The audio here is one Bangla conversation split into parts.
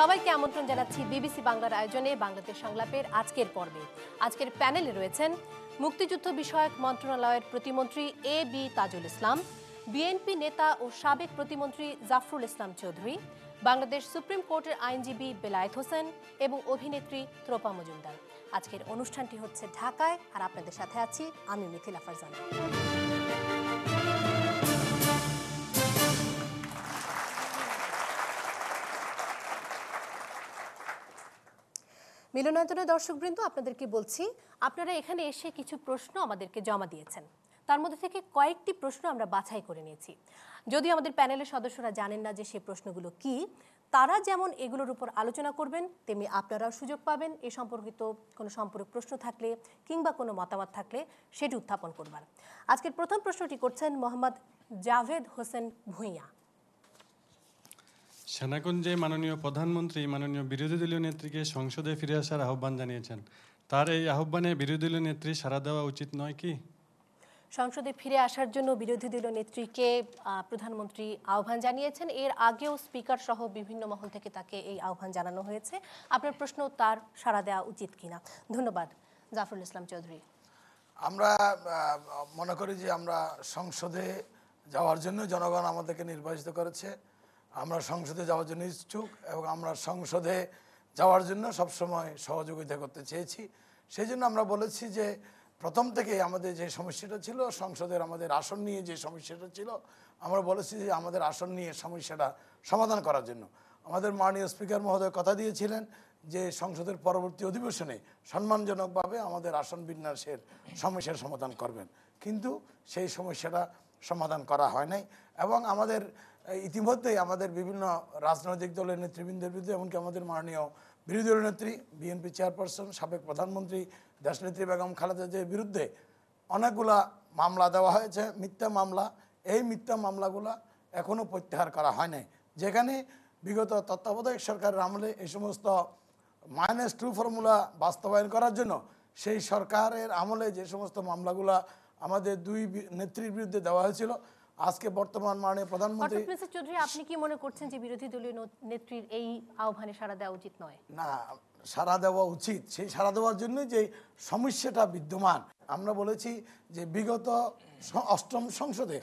সবাইকে আমন্ত্রণ জানাচ্ছি বিবিসি বাংলার আয়োজনে বাংলাদেশ সংলাপের আজকের পর্বে আজকের প্যানেলে রয়েছেন মুক্তিযুদ্ধ বিষয়ক মন্ত্রণালয়ের প্রতিমন্ত্রী A B Tajul Islam BNP নেতা ও সাবেক প্রতিমন্ত্রী জাফরুল ইসলাম চৌধুরী বাংলাদেশ সুপ্রিম কোর্টের আইনজীবী বেলায়েত হোসেন এবং অভিনেত্রী ত্রোপা মজুমদার আজকের অনুষ্ঠানটি হচ্ছে ঢাকায় আর আপনাদের সাথে আছি আমি মিথিলা ফারজানা মিলনায়তনে দর্শকবৃন্দ আপনাদেরকে বলছি আপনারা এখানে এসে কিছু প্রশ্ন আমাদেরকে জমা দিয়েছেন তার মধ্যে থেকে কয়েকটি প্রশ্ন আমরা বাছাই করে নিয়েছি যদি আমাদের প্যানেলের সদস্যরা জানেন না যে সেই প্রশ্নগুলো কি তারা যেমন এগুলোর উপর আলোচনা করবেন তেমনি আপনারাও সুযোগ পাবেন এ সম্পর্কিত কোনো সম্পর্ক প্রশ্ন থাকলে কিংবা কোনো মতামত থাকলে সেটি উত্থাপন করবার আজকের প্রথম প্রশ্নটি করছেন মোহাম্মদ জাভেদ হোসেন ভূঁইয়া সেনাগঞ্জে মাননীয় প্রধানমন্ত্রী মাননীয় বিরোধী দলীয় নেত্রীকে সংসদে ফিরে আসার আহ্বান জানিয়েছেন তার এই আহ্বানে বিরোধী দলীয় নেত্রী সাড়া দেওয়া উচিত নয় কি সংসদে ফিরে আসার জন্য বিরোধী দলীয় নেত্রীকে প্রধানমন্ত্রী আহ্বান জানিয়েছেন এর আগেও স্পিকার সহ বিভিন্ন মহল থেকে তাকে এই আহ্বান জানানো হয়েছে আপনার প্রশ্ন তার সাড়া দেওয়া উচিত কিনা ধন্যবাদ জাফরুল ইসলাম চৌধুরী আমরা মনে করি যে আমরা সংসদে যাওয়ার জন্য জনগণ আমাদেরকে নির্বাচিত করেছে আমরা সংসদে যাওয়ার জন্য ইচ্ছুক এবং আমরা সংসদে যাওয়ার জন্য সবসময় সহযোগিতা করতে চেয়েছি সেই জন্য আমরা বলেছি যে প্রথম থেকে আমাদের যে সমস্যাটা ছিল সংসদের আমাদের আসন নিয়ে যে সমস্যাটা ছিল আমরা বলেছি যে আমাদের আসন নিয়ে সমস্যাটা সমাধান করার জন্য আমাদের মাননীয় স্পিকার মহোদয় কথা দিয়েছিলেন যে সংসদের পরবর্তী অধিবেশনে সম্মানজনকভাবে আমাদের আসন বিন্যাসের সমস্যার সমাধান করবেন কিন্তু সেই সমস্যাটা সমাধান করা হয় নাই এবং আমাদের ইতিমধ্যেই আমাদের বিভিন্ন রাজনৈতিক দলের নেতৃবৃন্দের বিরুদ্ধে এমনকি আমাদের মাননীয় বিরোধী দলের নেত্রী বিএনপি চেয়ারপারসন সাবেক প্রধানমন্ত্রী দেশনেত্রী বেগম খালেদা জিয়ার বিরুদ্ধে অনেকগুলা মামলা দেওয়া হয়েছে মিথ্যা মামলা এই মিথ্যা মামলাগুলা এখনও প্রত্যাহার করা হয় নাই যেখানে বিগত তত্ত্বাবধায়ক সরকারের আমলে এই সমস্ত মাইনাস টু ফর্মুলা বাস্তবায়ন করার জন্য সেই সরকারের আমলে যে সমস্ত মামলাগুলা আমাদের দুই নেত্রীর বিরুদ্ধে দেওয়া হয়েছিল আজকে বর্তমান মানে প্রধানমন্ত্রী চৌধুরী আপনি কি মনে করছেন যে বিরোধী দলীয় নেত্রীর এই আহ্বানে সাড়া দেওয়া উচিত নয় না সাড়া দেওয়া উচিত সেই সাড়া দেওয়ার জন্য যে সমস্যাটা বিদ্যমান আমরা বলেছি যে বিগত অষ্টম সংসদে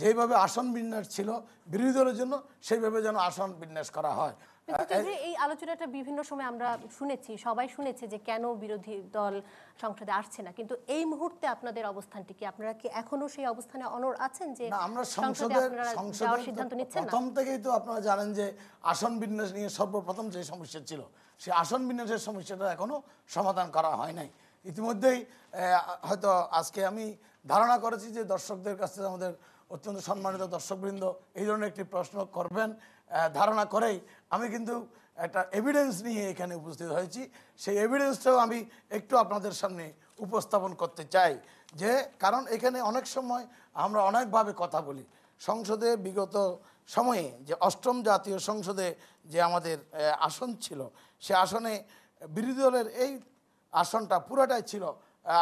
যেভাবে আসন বিন্যাস ছিল বিরোধী দলের জন্য সেইভাবে যেন আসন বিন্যাস করা হয় এই আলোচনাটা বিভিন্ন সময় আমরা শুনেছি সবাই শুনেছে যে কেন বিরোধী দল সংসদে আসছে না কিন্তু এই মুহূর্তে আপনাদের অবস্থানটি কি আপনারা কি এখনো সেই অবস্থানে অনর আছেন যে আমরা সংসদের সিদ্ধান্ত নিচ্ছেন প্রথম থেকেই তো আপনারা জানেন যে আসন বিন্যাস নিয়ে সর্বপ্রথম যে সমস্যা ছিল সেই আসন বিন্যাসের সমস্যাটা এখনো সমাধান করা হয় নাই ইতিমধ্যেই হয়তো আজকে আমি ধারণা করেছি যে দর্শকদের কাছে আমাদের অত্যন্ত সম্মানিত দর্শকবৃন্দ এই ধরনের একটি প্রশ্ন করবেন ধারণা করেই আমি কিন্তু একটা এভিডেন্স নিয়ে এখানে উপস্থিত হয়েছি সেই এভিডেন্সটাও আমি একটু আপনাদের সামনে উপস্থাপন করতে চাই যে কারণ এখানে অনেক সময় আমরা অনেকভাবে কথা বলি সংসদে বিগত সময়ে যে অষ্টম জাতীয় সংসদে যে আমাদের আসন ছিল সে আসনে বিরোধী দলের এই আসনটা পুরাটাই ছিল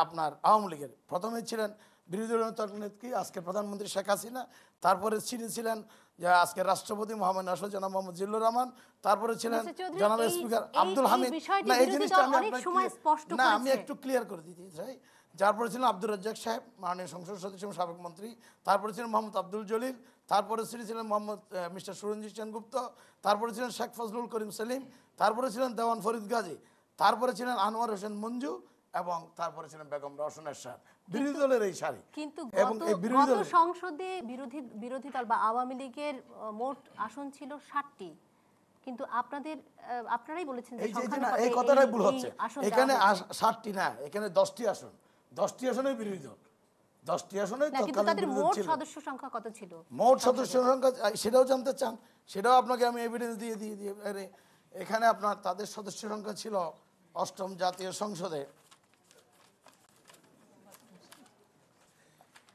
আপনার আওয়ামী লীগের প্রথমে ছিলেন বিরোধী দলের নেত্রী আজকে প্রধানমন্ত্রী শেখ হাসিনা তারপরে ছিলেন যা আজকে রাষ্ট্রপতি মোহাম্মদ নাসর জনাব মোহাম্মদ জিল্লুর রহমান তারপরে ছিলেন আচ্ছা, জনাব স্পিকার আব্দুল হামিদ না এই জিনিসটা না আমি একটু ক্লিয়ার করে দিতে চাই যারপরে ছিলেন আব্দুর রাজ্জাক সাহেব মাননীয় সংসদ সদস্য সাবেক মন্ত্রী তারপরে ছিলেন মোহাম্মদ আব্দুল জলিল তারপরে শ্রী ছিলেন মোহাম্মদ মিস্টার সুরঞ্জিত সেনগুপ্ত তারপরে ছিলেন শেখ ফজলুল করিম সেলিম তারপরে ছিলেন দেওয়ান ফরিদ গাজী তারপরে ছিলেন আনোয়ার হোসেন মঞ্জু এবং তারপরে ছিলেন বেগম রওশনের সার বিরোধী দলের এই সারি কিন্তু এবং এই বিরোধী দল সংসদে বিরোধী বিরোধী দল বা আওয়ামী লীগের মোট আসন ছিল 60টি কিন্তু আপনাদের আপনারাই বলেছেন যে সংখ্যা এই কথাটাই ভুল হচ্ছে এখানে 60টি না এখানে 10টি আসন 10টি আসনে বিরোধী দল 10টি আসনে মোট সদস্য সংখ্যা কত ছিল মোট সদস্য সংখ্যা সেটাও জানতে চান সেটাও আপনাকে আমি এভিডেন্স দিয়ে দিয়ে দিয়ে এখানে আপনার তাদের সদস্য সংখ্যা ছিল অষ্টম জাতীয় সংসদে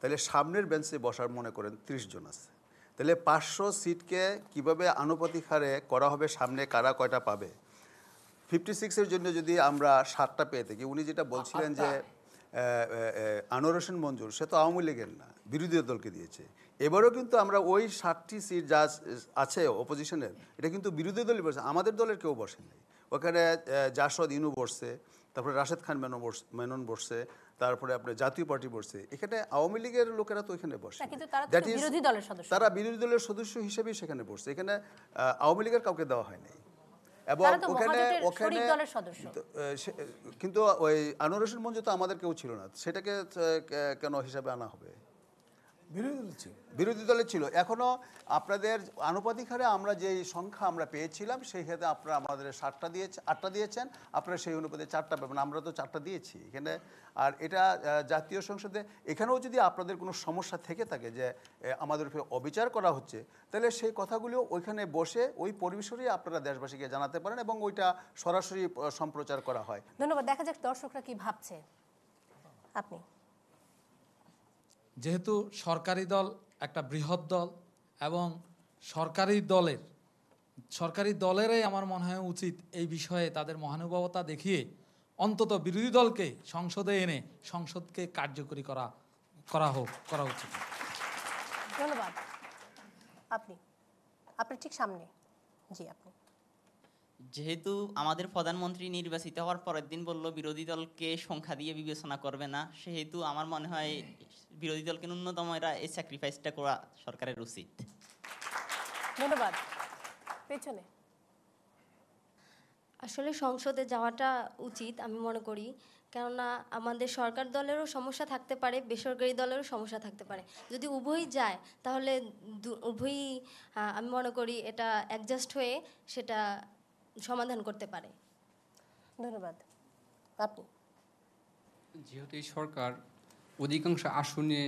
তাহলে সামনের বেঞ্চে বসার মনে করেন ৩০ জন আছে তাহলে পাঁচশো সিটকে কিভাবে আনুপাতিক হারে করা হবে সামনে কারা কয়টা পাবে ফিফটি সিক্সের জন্য যদি আমরা সাতটা পেয়ে থাকি উনি যেটা বলছিলেন যে আচ্ছা। আনোরসেন মঞ্জুর সে তো আওয়ামী লীগের না বিরোধী দলকে দিয়েছে এবারও কিন্তু আমরা ওই ষাটটি সিট যা আছে অপোজিশনের এটা কিন্তু বিরোধী দলই বসে আমাদের দলের কেউ বসেনি ওখানে জাসদ ইনু বসছে তারপরে রাশেদ খান মেনন বসছে তারপরে আপনার জাতীয় পার্টি বসছে এখানে আওয়ামী লীগের লোকেরা তো এখানে বসে তারা বিরোধী দলের সদস্য হিসেবে সেখানে বসছে এখানে আওয়ামী লীগের কাউকে দেওয়া হয়নি এবং ওখানে ওখানে কিন্তু ওই আনোয়ার হোসেন মঞ্জু তো আমাদের কেউ ছিল না সেটাকে কেন হিসাবে আনা হবে বিরোধী দলে ছিল এখনও আপনাদের আনুপাতিক হারে আমরা যে সংখ্যা আমরা পেয়েছিলাম সেই ক্ষেত্রে আপনারা আমাদের সাতটা দিয়েছে আটটা দিয়েছেন আপনারা সেই অনুপাতে চারটা পাবেন আমরা তো চারটা দিয়েছি এখানে আর এটা জাতীয় সংসদে এখানেও যদি আপনাদের কোনো সমস্যা থেকে থাকে যে আমাদের উপরে অবিচার করা হচ্ছে তাহলে সেই কথাগুলিও ওইখানে বসে ওই পরিবেশরেই আপনারা দেশবাসীকে জানাতে পারেন এবং ওইটা সরাসরি সম্প্রচার করা হয় ধন্যবাদ দেখা যাক দর্শকরা কি ভাবছে আপনি যেহেতু সরকারি দল একটা বৃহৎ দল এবং সরকারি দলের সরকারি দলেরই আমার মনে হয় উচিত এই বিষয়ে তাদের মহানুভবতা দেখিয়ে অন্তত বিরোধী দলকে সংসদে এনে সংসদকে কার্যকরী করা করা হোক করা উচিত ধন্যবাদ আপনি আপনার ঠিক সামনে জি আপনি যেহেতু আমাদের প্রধানমন্ত্রী নির্বাচিত হওয়ার পরের দিন বলল বিরোধী দলকে সংখ্যা দিয়ে বিবেচনা করবে না সেহেতু আমার মনে হয় বিরোধী দলকে ন্যূনতম এরা এই স্যাক্রিফাইসটা করা সরকারের উচিত ধন্যবাদ পেছনে আসলে সংসদে যাওয়াটা উচিত আমি মনে করি কেননা আমাদের সরকার দলেরও সমস্যা থাকতে পারে বেসরকারি দলেরও সমস্যা থাকতে পারে যদি উভয়ই যায় তাহলে উভয়ই আমি মনে করি এটা অ্যাডজাস্ট হয়ে সেটা সমাধান করতে পারে ধন্যবাদ আপনি যেহেতু এই সরকার অধিকাংশ আসনে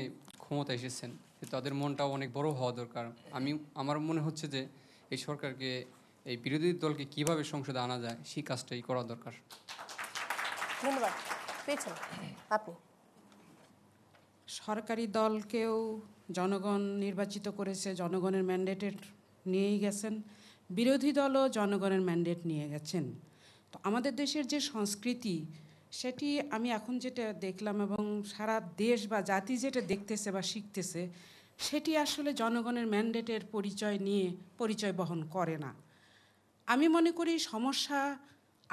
ক্ষমতা এসেছেন তাদের মনটাও অনেক বড় হওয়া দরকার আমি আমার মনে হচ্ছে যে এই সরকারকে এই বিরোধী দলকে কিভাবে সংসদে আনা যায় সেই কাজটাই করা দরকার ধন্যবাদ আপনি সরকারি দলকেও জনগণ নির্বাচিত করেছে জনগণের ম্যান্ডেটেড নিয়েই গেছেন বিরোধী দলও জনগণের ম্যান্ডেট নিয়ে গেছেন তো আমাদের দেশের যে সংস্কৃতি সেটি আমি এখন যেটা দেখলাম এবং সারা দেশ বা জাতি যেটা দেখতেছে বা শিখতেছে সেটি আসলে জনগণের ম্যান্ডেটের পরিচয় নিয়ে পরিচয় বহন করে না আমি মনে করি সমস্যা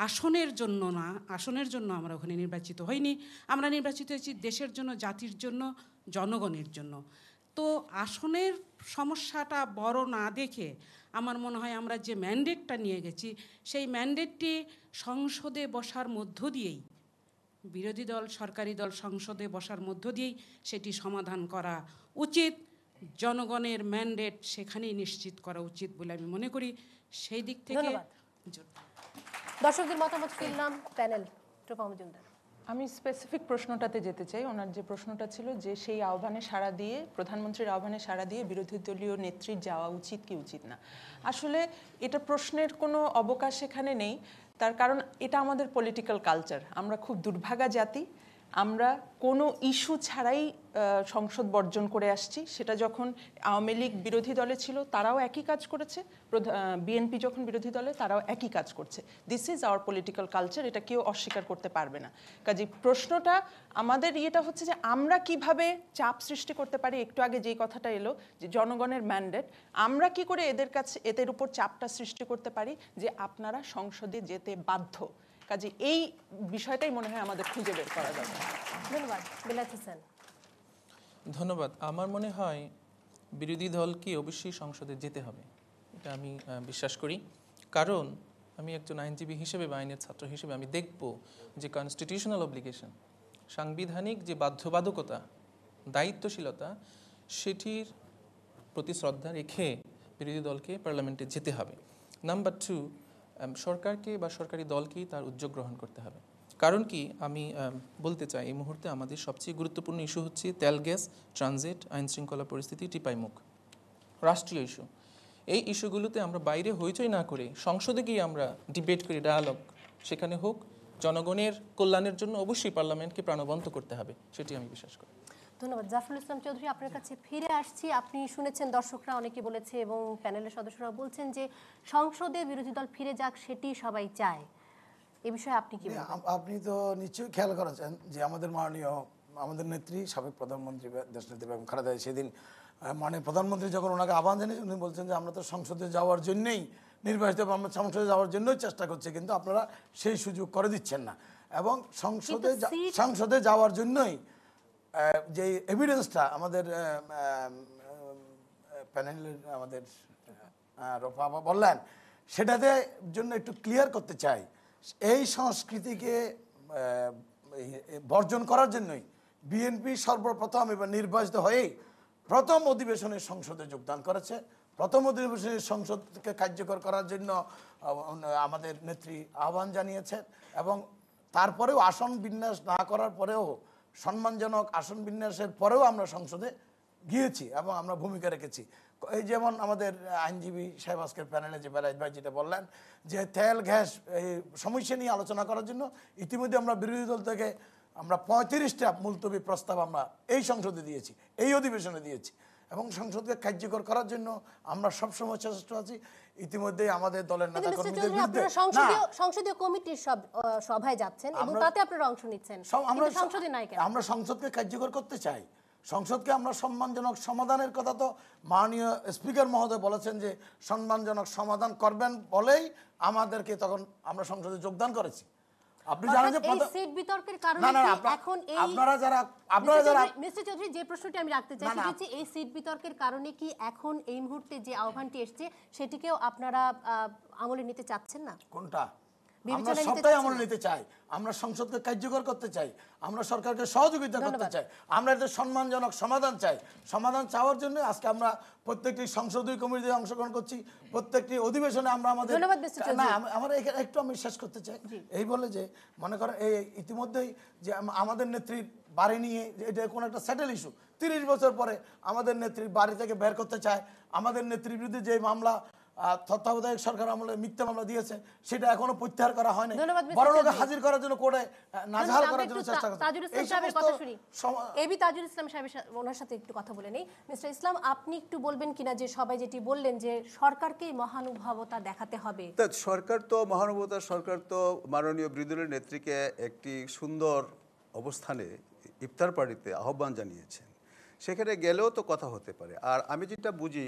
আসনের জন্য না আসনের জন্য আমরা ওখানে নির্বাচিত হইনি আমরা নির্বাচিত হয়েছি দেশের জন্য জাতির জন্য জনগণের জন্য তো আসনের সমস্যাটা বড় না দেখে আমার মনে হয় আমরা যে ম্যান্ডেটটা নিয়ে গেছি সেই ম্যান্ডেটটি সংসদে বসার মধ্য দিয়েই বিরোধী দল সরকারি দল সংসদে বসার মধ্য দিয়েই সেটি সমাধান করা উচিত জনগণের ম্যান্ডেট সেখানেই নিশ্চিত করা উচিত বলে আমি মনে করি সেই দিক থেকে দর্শকদের মতামত ফিরলাম প্যানেল টোপা মজুমদার আমি স্পেসিফিক প্রশ্নটাতে যেতে চাই ওনার যে প্রশ্নটা ছিল যে সেই আহ্বানে সাড়া দিয়ে প্রধানমন্ত্রীর আহ্বানে সাড়া দিয়ে বিরোধী দলীয় নেত্রীর যাওয়া উচিত কি উচিত না আসলে এটা প্রশ্নের কোনো অবকাশ এখানে নেই তার কারণ এটা আমাদের পলিটিক্যাল কালচার আমরা খুব দুর্ভাগা জাতি আমরা কোনো ইস্যু ছাড়াই সংসদ বর্জন করে আসছি সেটা যখন আওয়ামী লীগ বিরোধী দলে ছিল তারাও একই কাজ করেছে বিএনপি যখন বিরোধী দলে তারাও একই কাজ করছে this is our political culture এটা কেউ অস্বীকার করতে পারবে না কাজে প্রশ্নটা আমাদের ইয়েটা হচ্ছে যে আমরা কিভাবে চাপ সৃষ্টি করতে পারি একটু আগে যেই কথাটা এলো যে জনগণের ম্যান্ডেট আমরা কি করে এদের কাছে এদের উপর চাপটা সৃষ্টি করতে পারি যে আপনারা সংসদে যেতে বাধ্য কাজে এই বিষয়টাই মনে হয় আমাদের খুঁজে বের করা যাবে ধন্যবাদ ধন্যবাদ আমার মনে হয় বিরোধী দলকে অবশ্যই সংসদে যেতে হবে এটা আমি বিশ্বাস করি কারণ আমি একজন আইনজীবী হিসেবে বা আইনের ছাত্র হিসেবে আমি দেখব যে কনস্টিটিউশনাল অব্লিগেশন সাংবিধানিক যে বাধ্যবাধকতা দায়িত্বশীলতা সেটির প্রতি শ্রদ্ধা রেখে বিরোধী দলকে পার্লামেন্টে যেতে হবে নাম্বার টু সরকারকে বা সরকারি দলকেই তার উদ্যোগ গ্রহণ করতে হবে কারণ কি আমি বলতে চাই এই মুহূর্তে আমাদের সবচেয়ে গুরুত্বপূর্ণ ইস্যু হচ্ছে তেল গ্যাস ট্রানজিট আইন শৃঙ্খলা পরিস্থিতি টিপাইমুখ রাষ্ট্রীয় ইস্যু এই ইস্যুগুলোতে আমরা বাইরে হইচই না করে সংসদে গিয়ে আমরা ডিবেট করি ডায়ালগ সেখানে হোক জনগণের কল্যাণের জন্য অবশ্যই পার্লামেন্টকে প্রাণবন্ত করতে হবে সেটি আমি বিশ্বাস করি ধন্যবাদ জাফরুল ইসলাম চৌধুরী আপনার কাছে ফিরে আসছি আপনি শুনেছেন দর্শকরা অনেকে বলেছে এবং প্যানেলের সদস্যরা বলছেন যে সংসদে বিরোধী দল ফিরে যাক সেটি সবাই চায় এ বিষয়ে আপনি কি হ্যাঁ, আপনি তো নিশ্চয়ই খেয়াল করেছেন যে আমাদের মাননীয় আমাদের নেত্রী সাবেক প্রধানমন্ত্রী দেশ নেত্রী বেগম খালেদা সেদিন মানে প্রধানমন্ত্রী যখন ওনাকে আহ্বান জানিয়েছেন উনি বলছেন যে আমরা তো সংসদে যাওয়ার জন্যেই নির্বাচিত আমরা সংসদে যাওয়ার জন্যই চেষ্টা করছি কিন্তু আপনারা সেই সুযোগ করে দিচ্ছেন না এবং সংসদে সংসদে যাওয়ার জন্যই যে এভিডেন্সটা আমাদের প্যানেল আমাদের রফা বললেন সেটাতে জন্য একটু ক্লিয়ার করতে চাই এই সংস্কৃতিকে বর্জন করার জন্যই বিএনপি সর্বপ্রথম এবার নির্বাচিত হয়েই প্রথম অধিবেশনে সংসদে যোগদান করেছে প্রথম অধিবেশনে সংসদকে কার্যকর করার জন্য আমাদের নেত্রী আহ্বান জানিয়েছেন এবং তারপরেও আসন বিন্যাস না করার পরেও সম্মানজনক আসন বিন্যাসের পরেও আমরা সংসদে গিয়েছি এবং আমরা ভূমিকা রেখেছি এই যেমন আমাদের আইনজীবী সাহেব আজকের প্যানেলে যে বেলাইত ভাই যেটা বললেন যে তেল গ্যাস এই সমস্যা নিয়ে আলোচনা করার জন্য ইতিমধ্যে আমরা বিরোধী দল থেকে আমরা পঁয়ত্রিশটা মুলতবি প্রস্তাব আমরা এই সংসদে দিয়েছি এই অধিবেশনে দিয়েছি এবং সংসদকে কার্যকর করার জন্য আমরা সবসময় চেষ্টা আছি ইতিমধ্যে আমাদের দলের নেতা কর্মীদের বিরুদ্ধে সংসদীয় কমিটির সব সভায় যাচ্ছেন এবং তাতে আপনারা অংশ নিচ্ছেন আমরা সংসদে নাই কেন আমরা সংসদকে কার্যকর করতে চাই সংসদকে আমরা সম্মানজনক সমাধানের কথা তো মাননীয় স্পিকার মহোদয় বলেছেন যে সম্মানজনক সমাধান করবেন বলেই আমাদেরকে তখন আমরা সংসদে যোগদান করেছি আপনি জানেন যে এই সিট বিতর্কের কারণে এখন এই আপনারা যারা আপনারা যারা মিস্টার চৌধুরী যে প্রশ্নটি আমি রাখতে চাই সেটি হচ্ছে এই সিট বিতর্কের কারণে কি এখন এই মুহূর্তে যে আহ্বানটি এসেছে সেটিকেও আপনারা আমলে নিতে চাচ্ছেন না কোনটা আমরা সবটাই আমরা নিতে চাই আমরা সংসদকে কার্যকর করতে চাই আমরা সরকারকে সহযোগিতা করতে চাই আমরা এদের সম্মানজনক সমাধান চাই সমাধান চাওয়ার জন্য আজকে আমরা প্রত্যেকটি সংসদীয় কমিটিতে অংশগ্রহণ করছি প্রত্যেকটি অধিবেশনে আমরা আমাদের না আমার এখানে একটু আমি শেষ করতে চাই এই বলে যে মনে করেন এই ইতিমধ্যেই যে আমাদের নেত্রীর বাড়ি নিয়ে এটা কোনো একটা স্যাটেল ইস্যু তিরিশ বছর পরে আমাদের নেত্রীর বাড়ি থেকে বের করতে চায় আমাদের নেত্রীর বিরুদ্ধে যে মামলা তত্ত্বাবধায়ক সরকার আমলে মিথ্যা মামলা দিয়েছে সেটা এখনো প্রত্যাহার করা হয়নি বড় লোকে হাজির করার জন্য কোর্টে নাজহাল করার জন্য চেষ্টা করছে তাজুল ইসলাম সাহেবের কথা শুনি এবি তাজুল ইসলাম সাহেবের ওনার সাথে একটু কথা বলে নেই মিস্টার ইসলাম আপনি একটু বলবেন কিনা যে সবাই যেটি বললেন যে সরকারকে মহানুভবতা দেখাতে হবে সরকার তো মহানুভবতা সরকার তো মাননীয় বিরোধীর নেত্রীকে একটি সুন্দর অবস্থানে ইফতার পার্টিতে আহ্বান জানিয়েছেন সেখানে গেলেও তো কথা হতে পারে আর আমি যেটা বুঝি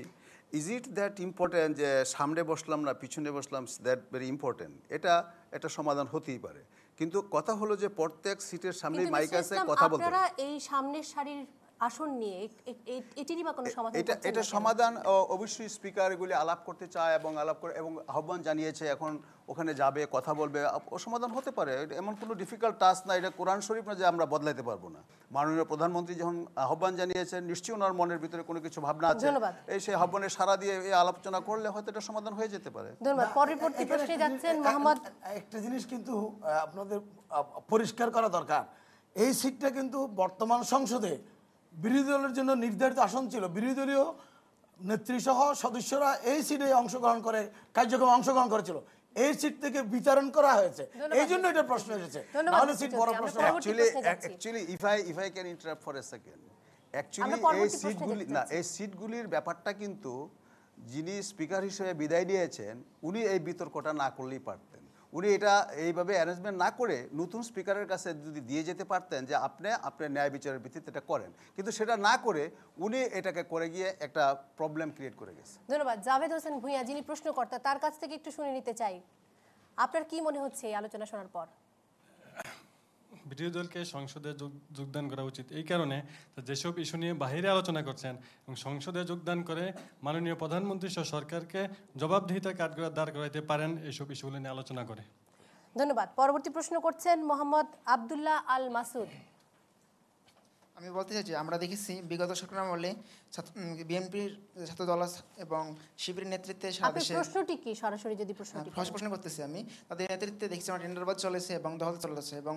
ইজ ইট দ্যাট ইম্পর্ট্যান্ট যে সামনে বসলাম না পিছনে বসলাম দ্যাট ভেরি ইম্পর্ট্যান্ট এটা এটা সমাধান হতেই পারে কিন্তু কথা হলো যে প্রত্যেক সিটের সামনে মাইক আছে কথা বলতে এই সামনের সারির আসন নিয়ে এটিরই বা কোনো সমাধান এটা এটা সমাধান অবশ্যই স্পিকার এগুলি আলাপ করতে চায় এবং আলাপ করে এবং আহ্বান জানিয়েছে এখন ওখানে যাবে কথা বলবে সমাধান হতে পারে এমন কোনো ডিফিকাল্ট টাস্ক না এটা কোরআন শরীফ না যে আমরা বদলাতে পারবো না মাননীয় প্রধানমন্ত্রী যখন আহ্বান জানিয়েছেন নিশ্চয়ই ওনার মনের ভিতরে কোনো কিছু ভাবনা আছে এই সেই আহ্বানে সারা দিয়ে এই আলোচনা করলে হয়তো এটা সমাধান হয়ে যেতে পারে পরবর্তী প্রশ্নে যাচ্ছেন মোহাম্মদ একটা জিনিস কিন্তু আপনাদের পরিষ্কার করা দরকার এই সিটটা কিন্তু বর্তমান সংসদে বিরোধী দলের জন্য নির্ধারিত আসন ছিল বিরোধী দলীয় নেত্রী সহ সদস্যরা এই সিটে অংশগ্রহণ করে কার্যক্রমে অংশগ্রহণ করেছিল এই সিট থেকে বিতরণ করা হয়েছে এই জন্য এটা প্রশ্ন এসেছে তাহলে সিট বড় প্রশ্ন actually actually if I if I can interrupt for a second actually এই সিটগুলি না এই সিটগুলির ব্যাপারটা কিন্তু যিনি স্পিকার হিসেবে বিদায় দিয়েছেন উনি এই বিতর্কটা না করলেই পারত উনি এটা এইভাবে অ্যারেঞ্জমেন্ট না করে নতুন স্পিকারের কাছে যদি দিয়ে যেতে পারতেন যে আপনি আপনার ন্যায় বিচারের ভিত্তিতে এটা করেন কিন্তু সেটা না করে উনি এটাকে করে গিয়ে একটা প্রবলেম ক্রিয়েট করে গেছে ধন্যবাদ জাভেদ হোসেন ভূঁইয়া যিনি প্রশ্নকর্তা তার কাছ থেকে একটু শুনে নিতে চাই আপনার কি মনে হচ্ছে এই আলোচনা শোনার পর বিরোধী দলকে সংসদে যোগদান করা উচিত এই কারণে যেসব ইস্যু নিয়ে বাহিরে আলোচনা করছেন এবং সংসদে যোগদান করে মাননীয় প্রধানমন্ত্রী সহ সরকারকে জবাবদিহিতা কাঠগড়া দাঁড় করাইতে পারেন এইসব ইস্যুগুলো নিয়ে আলোচনা করে ধন্যবাদ পরবর্তী প্রশ্ন করছেন মোহাম্মদ আবদুল্লাহ আল মাসুদ আমি বলতে চাইছি আমরা দেখেছি বিগত সরকার আমলে বিএনপির ছাত্র দল এবং শিবিরের নেতৃত্বে সারা প্রশ্নটি কি সরাসরি যদি হ্যাঁ, প্রশ্নটি প্রশ্ন করতেছি আমি তাদের নেতৃত্বে দেখছি আমার টেন্ডারবাদ চলেছে এবং দল চলেছে এবং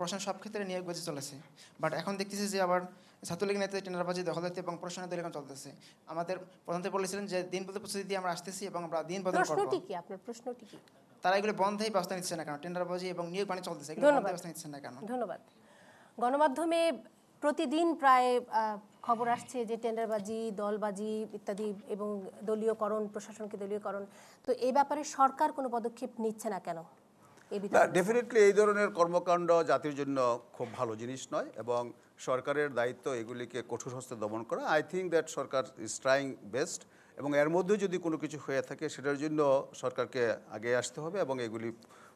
প্রশ্ন সব ক্ষেত্রে নিয়োগ বাজি চলেছে বাট এখন দেখতেছি যে আবার ছাত্রলীগ নেতৃত্বে টেন্ডারবাজি দখল হচ্ছে এবং প্রশ্নের দল এখন চলতেছে আমাদের প্রধানত বলেছিলেন যে দিন প্রতি প্রস্তুতি দিয়ে আমরা আসতেছি এবং আমরা দিন বদল প্রশ্নটি কি আপনার প্রশ্নটি কি তারা এগুলো বন্ধেই ব্যবস্থা নিচ্ছে না কেন টেন্ডারবাজি এবং নিয়োগ বাণী চলতেছে এগুলো বন্ধে ব্যবস্থা নিচ্ছে না কেন ধন্যবাদ গণমাধ্যমে প্রতিদিন প্রায় খবর আসছে যে টেন্ডারবাজি দলবাজি ইত্যাদি এবং দলীয়করণ প্রশাসনকে দলীয়করণ তো এই ব্যাপারে সরকার কোনো পদক্ষেপ নিচ্ছে না কেন ডেফিনেটলি এই ধরনের কর্মকাণ্ড জাতির জন্য খুব ভালো জিনিস নয় এবং সরকারের দায়িত্ব এগুলিকে কঠোর হস্তে দমন করা আই থিঙ্ক দ্যাট সরকার ইজ ট্রাইং বেস্ট এবং এর মধ্যে যদি কোনো কিছু হয়ে থাকে সেটার জন্য সরকারকে আগে আসতে হবে এবং এগুলি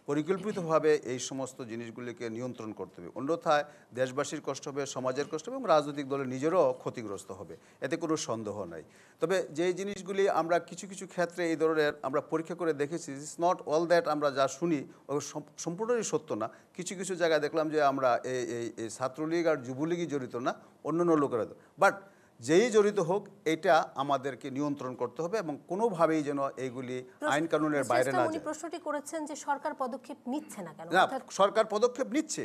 পরিকল্পিতভাবে এই সমস্ত জিনিসগুলিকে নিয়ন্ত্রণ করতে হবে অন্যথায় দেশবাসীর কষ্ট হবে সমাজের কষ্ট হবে এবং রাজনৈতিক দলের নিজেরও ক্ষতিগ্রস্ত হবে এতে কোনো সন্দেহ নাই তবে যে জিনিসগুলি আমরা কিছু কিছু ক্ষেত্রে এই ধরনের আমরা পরীক্ষা করে দেখেছি ইটস নট অল দ্যাট আমরা যা শুনি সম্পূর্ণই সত্য না কিছু কিছু জায়গায় দেখলাম যে আমরা এই এই ছাত্রলীগ আর যুবলীগই জড়িত না অন্য অন্য লোকেরা বাট যেই জড়িত হোক এটা আমাদেরকে নিয়ন্ত্রণ করতে হবে এবং কোনোভাবেই যেন এইগুলি আইন কানুনের বাইরে না যায় প্রশ্নটি করেছেন যে সরকার পদক্ষেপ নিচ্ছে না কেন না সরকার পদক্ষেপ নিচ্ছে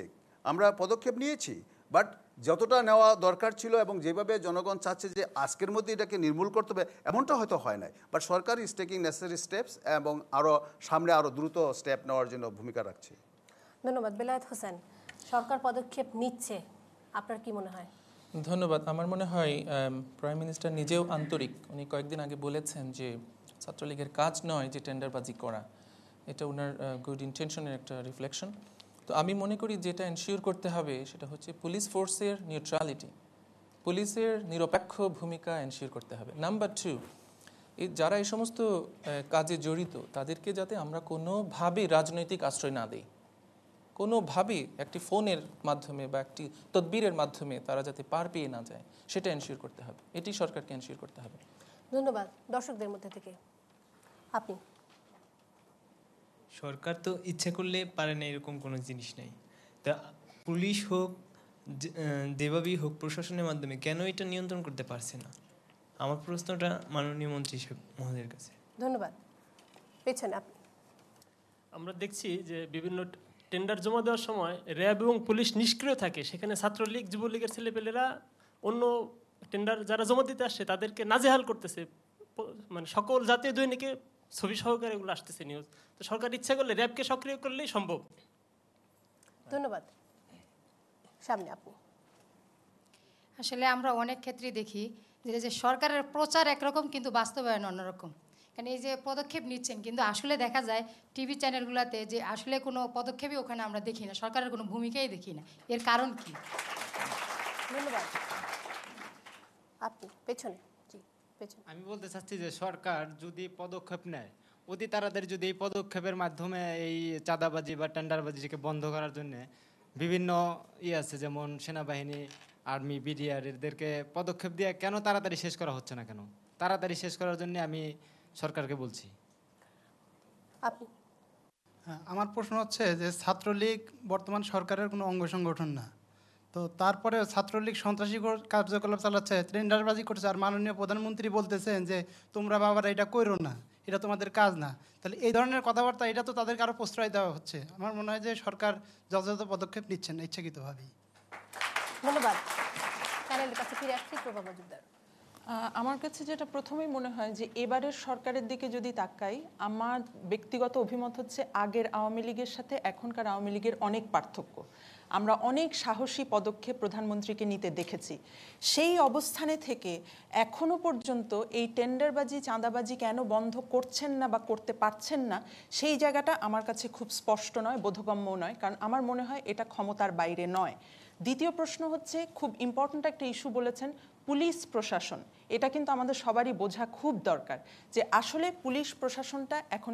আমরা পদক্ষেপ নিয়েছি বাট যতটা নেওয়া দরকার ছিল এবং যেভাবে জনগণ চাচ্ছে যে আজকের মধ্যে এটাকে নির্মূল করতে হবে এমনটা হয়তো হয় নাই বাট সরকার ইজ টেকিং নেসেসারি স্টেপস এবং আরও সামনে আরও দ্রুত স্টেপ নেওয়ার জন্য ভূমিকা রাখছে ধন্যবাদ বেলায়েত হোসেন সরকার পদক্ষেপ নিচ্ছে আপনার কি মনে হয় ধন্যবাদ আমার মনে হয় প্রাইম মিনিস্টার নিজেও আন্তরিক উনি কয়েকদিন আগে বলেছেন যে ছাত্রলীগের কাজ নয় যে টেন্ডারবাজি করা এটা ওনার গুড ইন্টেনশনের একটা রিফ্লেকশন তো আমি মনে করি যেটা এনশিওর করতে হবে সেটা হচ্ছে পুলিশ ফোর্সের নিউট্রালিটি পুলিশের নিরপেক্ষ ভূমিকা এনশিওর করতে হবে নাম্বার টু এই যারা এই সমস্ত কাজে জড়িত তাদেরকে যাতে আমরা কোনোভাবেই রাজনৈতিক আশ্রয় না দিই কোনোভাবেই একটি ফোনের মাধ্যমে বা একটি তদবিরের মাধ্যমে তারা যাতে পার পেয়ে না যায় সেটা এনশিওর করতে হবে এটি সরকারকে এনশিওর করতে হবে ধন্যবাদ দর্শকদের মধ্যে থেকে আপনি সরকার তো ইচ্ছে করলে পারে না এরকম কোনো জিনিস নাই তা পুলিশ হোক দেবাবি হোক প্রশাসনের মাধ্যমে কেন এটা নিয়ন্ত্রণ করতে পারছে না আমার প্রশ্নটা মাননীয় মন্ত্রী মহোদয়ের কাছে ধন্যবাদ পেছনে আপনি আমরা দেখছি যে বিভিন্ন টেন্ডার জমা দেওয়ার সময় র্যাব এবং পুলিশ নিষ্ক্রিয় থাকে সেখানে ছাত্রলীগ যুবলীগের ছেলেপেলেরা অন্য টেন্ডার যারা জমা দিতে আসছে তাদেরকে নাজেহাল করতেছে মানে সকল জাতীয় দৈনিকে ছবি সহকারে এগুলো আসতেছে নিউজ তো সরকার ইচ্ছা করলে র্যাবকে সক্রিয় করলেই সম্ভব ধন্যবাদ সামনে আপু আসলে আমরা অনেক ক্ষেত্রেই দেখি যে সরকারের প্রচার একরকম কিন্তু বাস্তবায়ন অন্যরকম কারণ এই যে পদক্ষেপ নিচ্ছেন কিন্তু আসলে দেখা যায় টিভি চ্যানেলগুলোতে যে আসলে কোনো পদক্ষেপই ওখানে আমরা দেখি না সরকারের কোনো ভূমিকাই দেখি না এর কারণ কি ধন্যবাদ আপনি পেছনে আমি বলতে চাচ্ছি যে সরকার যদি পদক্ষেপ নেয় অতি তাড়াতাড়ি যদি এই পদক্ষেপের মাধ্যমে এই চাঁদাবাজি বা টেন্ডারবাজিকে বন্ধ করার জন্য বিভিন্ন ই আছে যেমন সেনাবাহিনী আর্মি বিডিআর এদেরকে পদক্ষেপ দিয়ে কেন তাড়াতাড়ি শেষ করা হচ্ছে না কেন তাড়াতাড়ি শেষ করার জন্য আমি সরকারকে বলছি হ্যাঁ আমার প্রশ্ন হচ্ছে যে ছাত্রলীগ বর্তমান সরকারের কোনো অঙ্গ সংগঠন না তো তারপরে ছাত্রলীগ সন্ত্রাসী কার্যকলাপ চালাচ্ছে ট্রেন্ডারবাজি করছে আর মাননীয় প্রধানমন্ত্রী বলতেছেন যে তোমরা বাবার এটা করো না এটা তোমাদের কাজ না তাহলে এই ধরনের কথাবার্তা এটা তো তাদেরকে আরও প্রশ্রয় দেওয়া হচ্ছে আমার মনে হয় যে সরকার যথাযথ পদক্ষেপ নিচ্ছেন ইচ্ছাকৃতভাবেই ধন্যবাদ প্যানেলের কাছে ফিরে আসছি প্রভাব মজুমদার আমার কাছে যেটা প্রথমেই মনে হয় যে এবারের সরকারের দিকে যদি তাকাই আমার ব্যক্তিগত অভিমত হচ্ছে আগের আওয়ামী লীগের সাথে এখনকার আওয়ামী লীগের অনেক পার্থক্য আমরা অনেক সাহসী পদক্ষেপ প্রধানমন্ত্রীকে নিতে দেখেছি সেই অবস্থানে থেকে এখনও পর্যন্ত এই টেন্ডারবাজি চাঁদাবাজি কেন বন্ধ করছেন না বা করতে পারছেন না সেই জায়গাটা আমার কাছে খুব স্পষ্ট নয় বোধগম্য নয় কারণ আমার মনে হয় এটা ক্ষমতার বাইরে নয় দ্বিতীয় প্রশ্ন হচ্ছে খুব ইম্পর্ট্যান্ট একটা ইস্যু বলেছেন পুলিশ প্রশাসন এটা কিন্তু আমাদের সবারই বোঝা খুব দরকার যে আসলে পুলিশ প্রশাসনটা এখন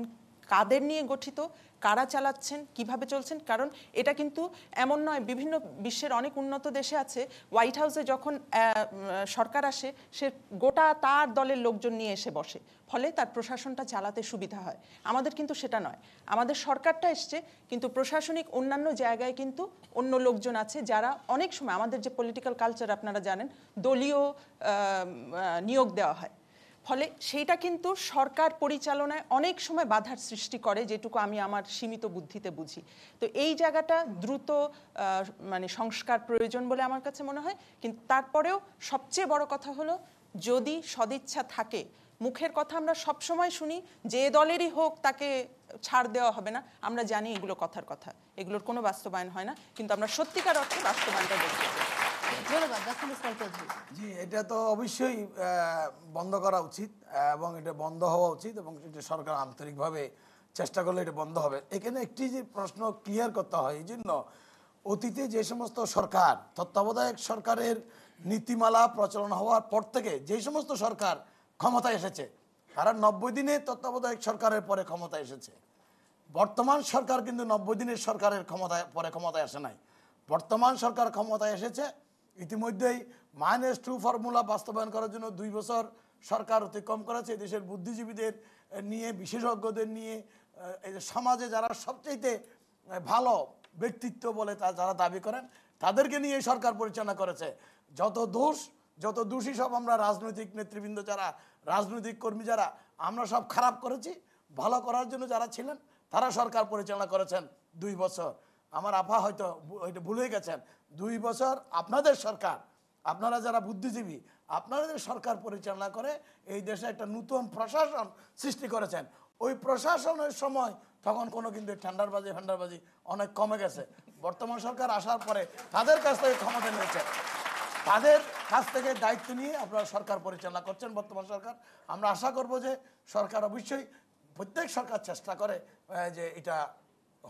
কাদের নিয়ে গঠিত কারা চালাচ্ছেন কিভাবে চলছেন কারণ এটা কিন্তু এমন নয় বিভিন্ন বিশ্বের অনেক উন্নত দেশে আছে হোয়াইট হাউসে যখন সরকার আসে সে গোটা তার দলের লোকজন নিয়ে এসে বসে ফলে তার প্রশাসনটা চালাতে সুবিধা হয় আমাদের কিন্তু সেটা নয় আমাদের সরকারটা এসছে কিন্তু প্রশাসনিক অন্যান্য জায়গায় কিন্তু অন্য লোকজন আছে যারা অনেক সময় আমাদের যে পলিটিক্যাল কালচার আপনারা জানেন দলীয় নিয়োগ দেওয়া হয় ফলে সেইটা কিন্তু সরকার পরিচালনায় অনেক সময় বাধার সৃষ্টি করে যেটুকু আমি আমার সীমিত বুদ্ধিতে বুঝি তো এই জায়গাটা দ্রুত মানে সংস্কার প্রয়োজন বলে আমার কাছে মনে হয় কিন্তু তারপরেও সবচেয়ে বড় কথা হলো যদি সদিচ্ছা থাকে মুখের কথা আমরা সবসময় শুনি যে দলেরই হোক তাকে ছাড় দেওয়া হবে না আমরা জানি এগুলো কথার কথা এগুলোর কোনো বাস্তবায়ন হয় না কিন্তু আমরা সত্যিকার অর্থে বাস্তবায়নটা দেখতে এটা তো অবশ্যই বন্ধ করা উচিত এবং এটা বন্ধ হওয়া উচিত এবং এটা সরকার আন্তরিকভাবে চেষ্টা করলে এটা বন্ধ হবে এখানে একটি যে প্রশ্ন ক্লিয়ার করতে হয় এই জন্য অতীতে যে সমস্ত সরকার তত্ত্বাবধায়ক সরকারের নীতিমালা প্রচলন হওয়ার পর থেকে যে সমস্ত সরকার ক্ষমতা এসেছে তারা নব্বই দিনে তত্ত্বাবধায়ক সরকারের পরে ক্ষমতা এসেছে বর্তমান সরকার কিন্তু নব্বই দিনের সরকারের ক্ষমতায় পরে ক্ষমতায় আসে নাই বর্তমান সরকার ক্ষমতায় এসেছে ইতিমধ্যেই মাইনাস টু ফর্মুলা বাস্তবায়ন করার জন্য দুই বছর সরকার অতিক্রম করেছে দেশের বুদ্ধিজীবীদের নিয়ে বিশেষজ্ঞদের নিয়ে সমাজে যারা সবচেয়েতে ভালো ব্যক্তিত্ব বলে তা যারা দাবি করেন তাদেরকে নিয়ে সরকার পরিচালনা করেছে যত দোষ যত দোষী সব আমরা রাজনৈতিক নেতৃবৃন্দ যারা রাজনৈতিক কর্মী যারা আমরা সব খারাপ করেছি ভালো করার জন্য যারা ছিলেন তারা সরকার পরিচালনা করেছেন দুই বছর আমার আপা হয়তো হয়তো ভুলে গেছেন দুই বছর আপনাদের সরকার আপনারা যারা বুদ্ধিজীবী আপনারা যে সরকার পরিচালনা করে এই দেশে একটা নতুন প্রশাসন সৃষ্টি করেছেন ওই প্রশাসনের সময় তখন কোনো কিন্তু ঠান্ডারবাজি ফান্ডারবাজি অনেক কমে গেছে বর্তমান সরকার আসার পরে তাদের কাছ থেকে ক্ষমতা নিয়েছে তাদের কাছ থেকে দায়িত্ব নিয়ে আপনারা সরকার পরিচালনা করছেন বর্তমান সরকার আমরা আশা করব যে সরকার অবশ্যই প্রত্যেক সরকার চেষ্টা করে যে এটা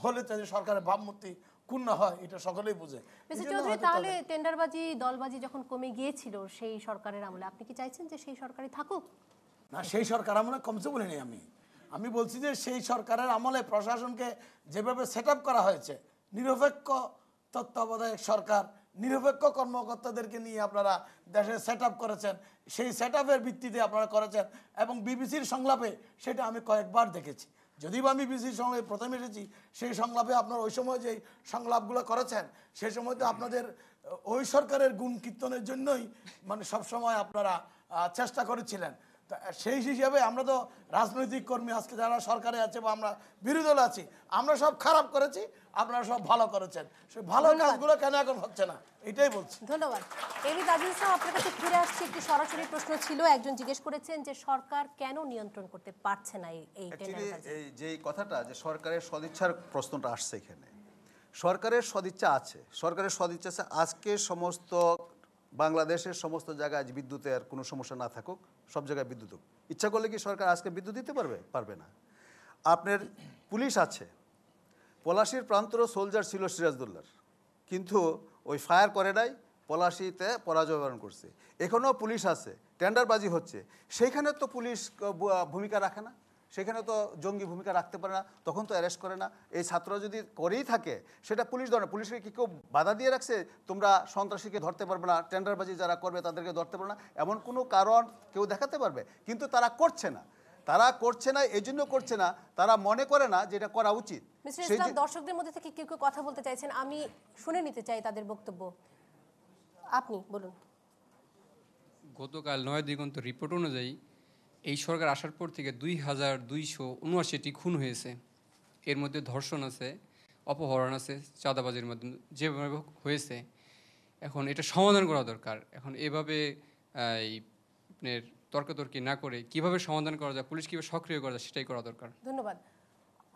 হলে তাদের সরকারের ভাবমূর্তি ক্ষুণ্ণ হয় এটা সকলেই বুঝে তাহলে টেন্ডারবাজি দলবাজি যখন কমে গিয়েছিল সেই সরকারের আমলে আপনি কি চাইছেন যে সেই সরকারই থাকুক না সেই সরকার আমলে কমছে বলিনি আমি আমি বলছি যে সেই সরকারের আমলে প্রশাসনকে যেভাবে সেট করা হয়েছে নিরপেক্ষ তত্ত্বাবধায়ক সরকার নিরপেক্ষ কর্মকর্তাদেরকে নিয়ে আপনারা দেশে সেট করেছেন সেই সেট ভিত্তিতে আপনারা করেছেন এবং বিবিসির সংলাপে সেটা আমি কয়েকবার দেখেছি যদি বা আমি বিসির সঙ্গে প্রথমে এসেছি সেই সংলাপে আপনার ওই সময় যে সংলাপগুলো করেছেন সেই সময় তো আপনাদের ওই সরকারের গুণ কীর্তনের জন্যই মানে সবসময় আপনারা চেষ্টা করেছিলেন সেই হিসাবে আমরা তো রাজনৈতিক কর্মী আজকে যারা সরকারে আছে বা আমরা বিরোধী দল আছি আমরা সব খারাপ করেছি আপনারা সব ভালো করেছেন সে ভালো কাজগুলো কেন এখন হচ্ছে না এটাই বলছি ধন্যবাদ এমনি তাজিল সাহেব আপনার কাছে ফিরে আসছি একটি সরাসরি প্রশ্ন ছিল একজন জিজ্ঞেস করেছেন যে সরকার কেন নিয়ন্ত্রণ করতে পারছে না এই এই যে কথাটা যে সরকারের সদিচ্ছার প্রশ্নটা আসছে এখানে সরকারের সদিচ্ছা আছে সরকারের সদিচ্ছা আছে আজকে সমস্ত বাংলাদেশের সমস্ত জায়গায় বিদ্যুতের কোনো সমস্যা না থাকুক সব জায়গায় বিদ্যুৎ ইচ্ছা করলে কি সরকার আজকে বিদ্যুৎ দিতে পারবে পারবে না আপনার পুলিশ আছে পলাশির প্রান্তর সোলজার ছিল সিরাজদুল্লার কিন্তু ওই ফায়ার করে নাই পলাশিতে পরাজয় বরণ করছে এখনও পুলিশ আছে টেন্ডারবাজি হচ্ছে সেইখানে তো পুলিশ ভূমিকা রাখে না সেখানে তো জঙ্গি ভূমিকা রাখতে পারে না তখন তো অ্যারেস্ট করে না এই ছাত্র যদি করেই থাকে সেটা পুলিশ ধরে না পুলিশকে কি কেউ বাধা দিয়ে রাখছে তোমরা সন্ত্রাসীকে ধরতে পারবে না টেন্ডারবাজি যারা করবে তাদেরকে ধরতে পারবে না এমন কোনো কারণ কেউ দেখাতে পারবে কিন্তু তারা করছে না তারা করছে না এই জন্য করছে না তারা মনে করে না যে এটা করা উচিত দর্শকদের মধ্যে থেকে কেউ কেউ কথা বলতে চাইছেন আমি শুনে নিতে চাই তাদের বক্তব্য আপনি বলুন গতকাল নয় দিগন্ত রিপোর্ট অনুযায়ী এই সরকার আসার পর থেকে দুই হাজার দুইশো উনআশিটি খুন হয়েছে এর মধ্যে ধর্ষণ আছে অপহরণ আছে চাঁদাবাজির মাধ্যমে যেভাবে হয়েছে এখন এটা সমাধান করা দরকার এখন এভাবে আপনার তর্কাতর্কি না করে কিভাবে সমাধান করা যায় পুলিশ কীভাবে সক্রিয় করা যায় সেটাই করা দরকার ধন্যবাদ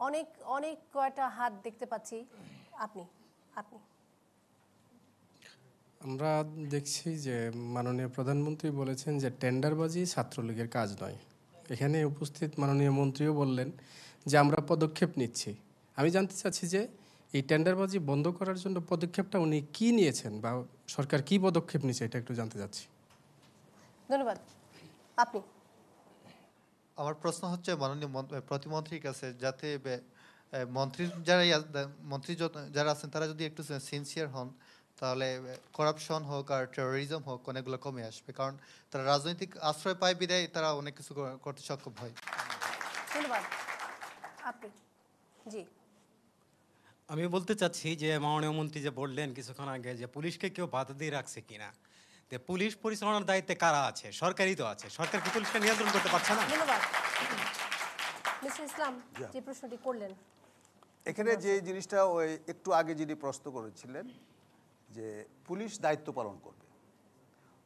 অনেক অনেক কয়টা হাত দেখতে পাচ্ছি আপনি আপনি আমরা দেখছি যে মাননীয় প্রধানমন্ত্রী বলেছেন যে টেন্ডারবাজি ছাত্রলীগের কাজ নয় এখানে উপস্থিত মাননীয় মন্ত্রীও বললেন যে আমরা পদক্ষেপ নিচ্ছি আমি জানতে চাচ্ছি যে এই টেন্ডারবাজি বন্ধ করার জন্য পদক্ষেপটা উনি কি নিয়েছেন বা সরকার কি পদক্ষেপ নিয়েছে এটা একটু জানতে চাচ্ছি ধন্যবাদ আপনি আমার প্রশ্ন হচ্ছে মাননীয় প্রতিমন্ত্রীর কাছে যাতে মন্ত্রী যারা মন্ত্রী যারা আছেন তারা যদি একটু সিনসিয়ার হন তাহলে করাপশন হোক আর টেরোরিজম হোক অনেকগুলো কমে আসবে কারণ তারা রাজনৈতিক আশ্রয় পায় বিদায় তারা অনেক কিছু করতে সক্ষম হয় জি আমি বলতে চাচ্ছি যে মাননীয় মন্ত্রী যে বললেন কিছুক্ষণ আগে যে পুলিশকে কেউ বাধা দিয়ে রাখছে কিনা যে পুলিশ পরিচালনার দায়িত্বে কারা আছে সরকারই তো আছে সরকার কি পুলিশকে নিয়ন্ত্রণ করতে পারছে না ইসলাম যে প্রশ্নটি করলেন এখানে যে জিনিসটা ওই একটু আগে যিনি প্রশ্ন করেছিলেন যে পুলিশ দায়িত্ব পালন করবে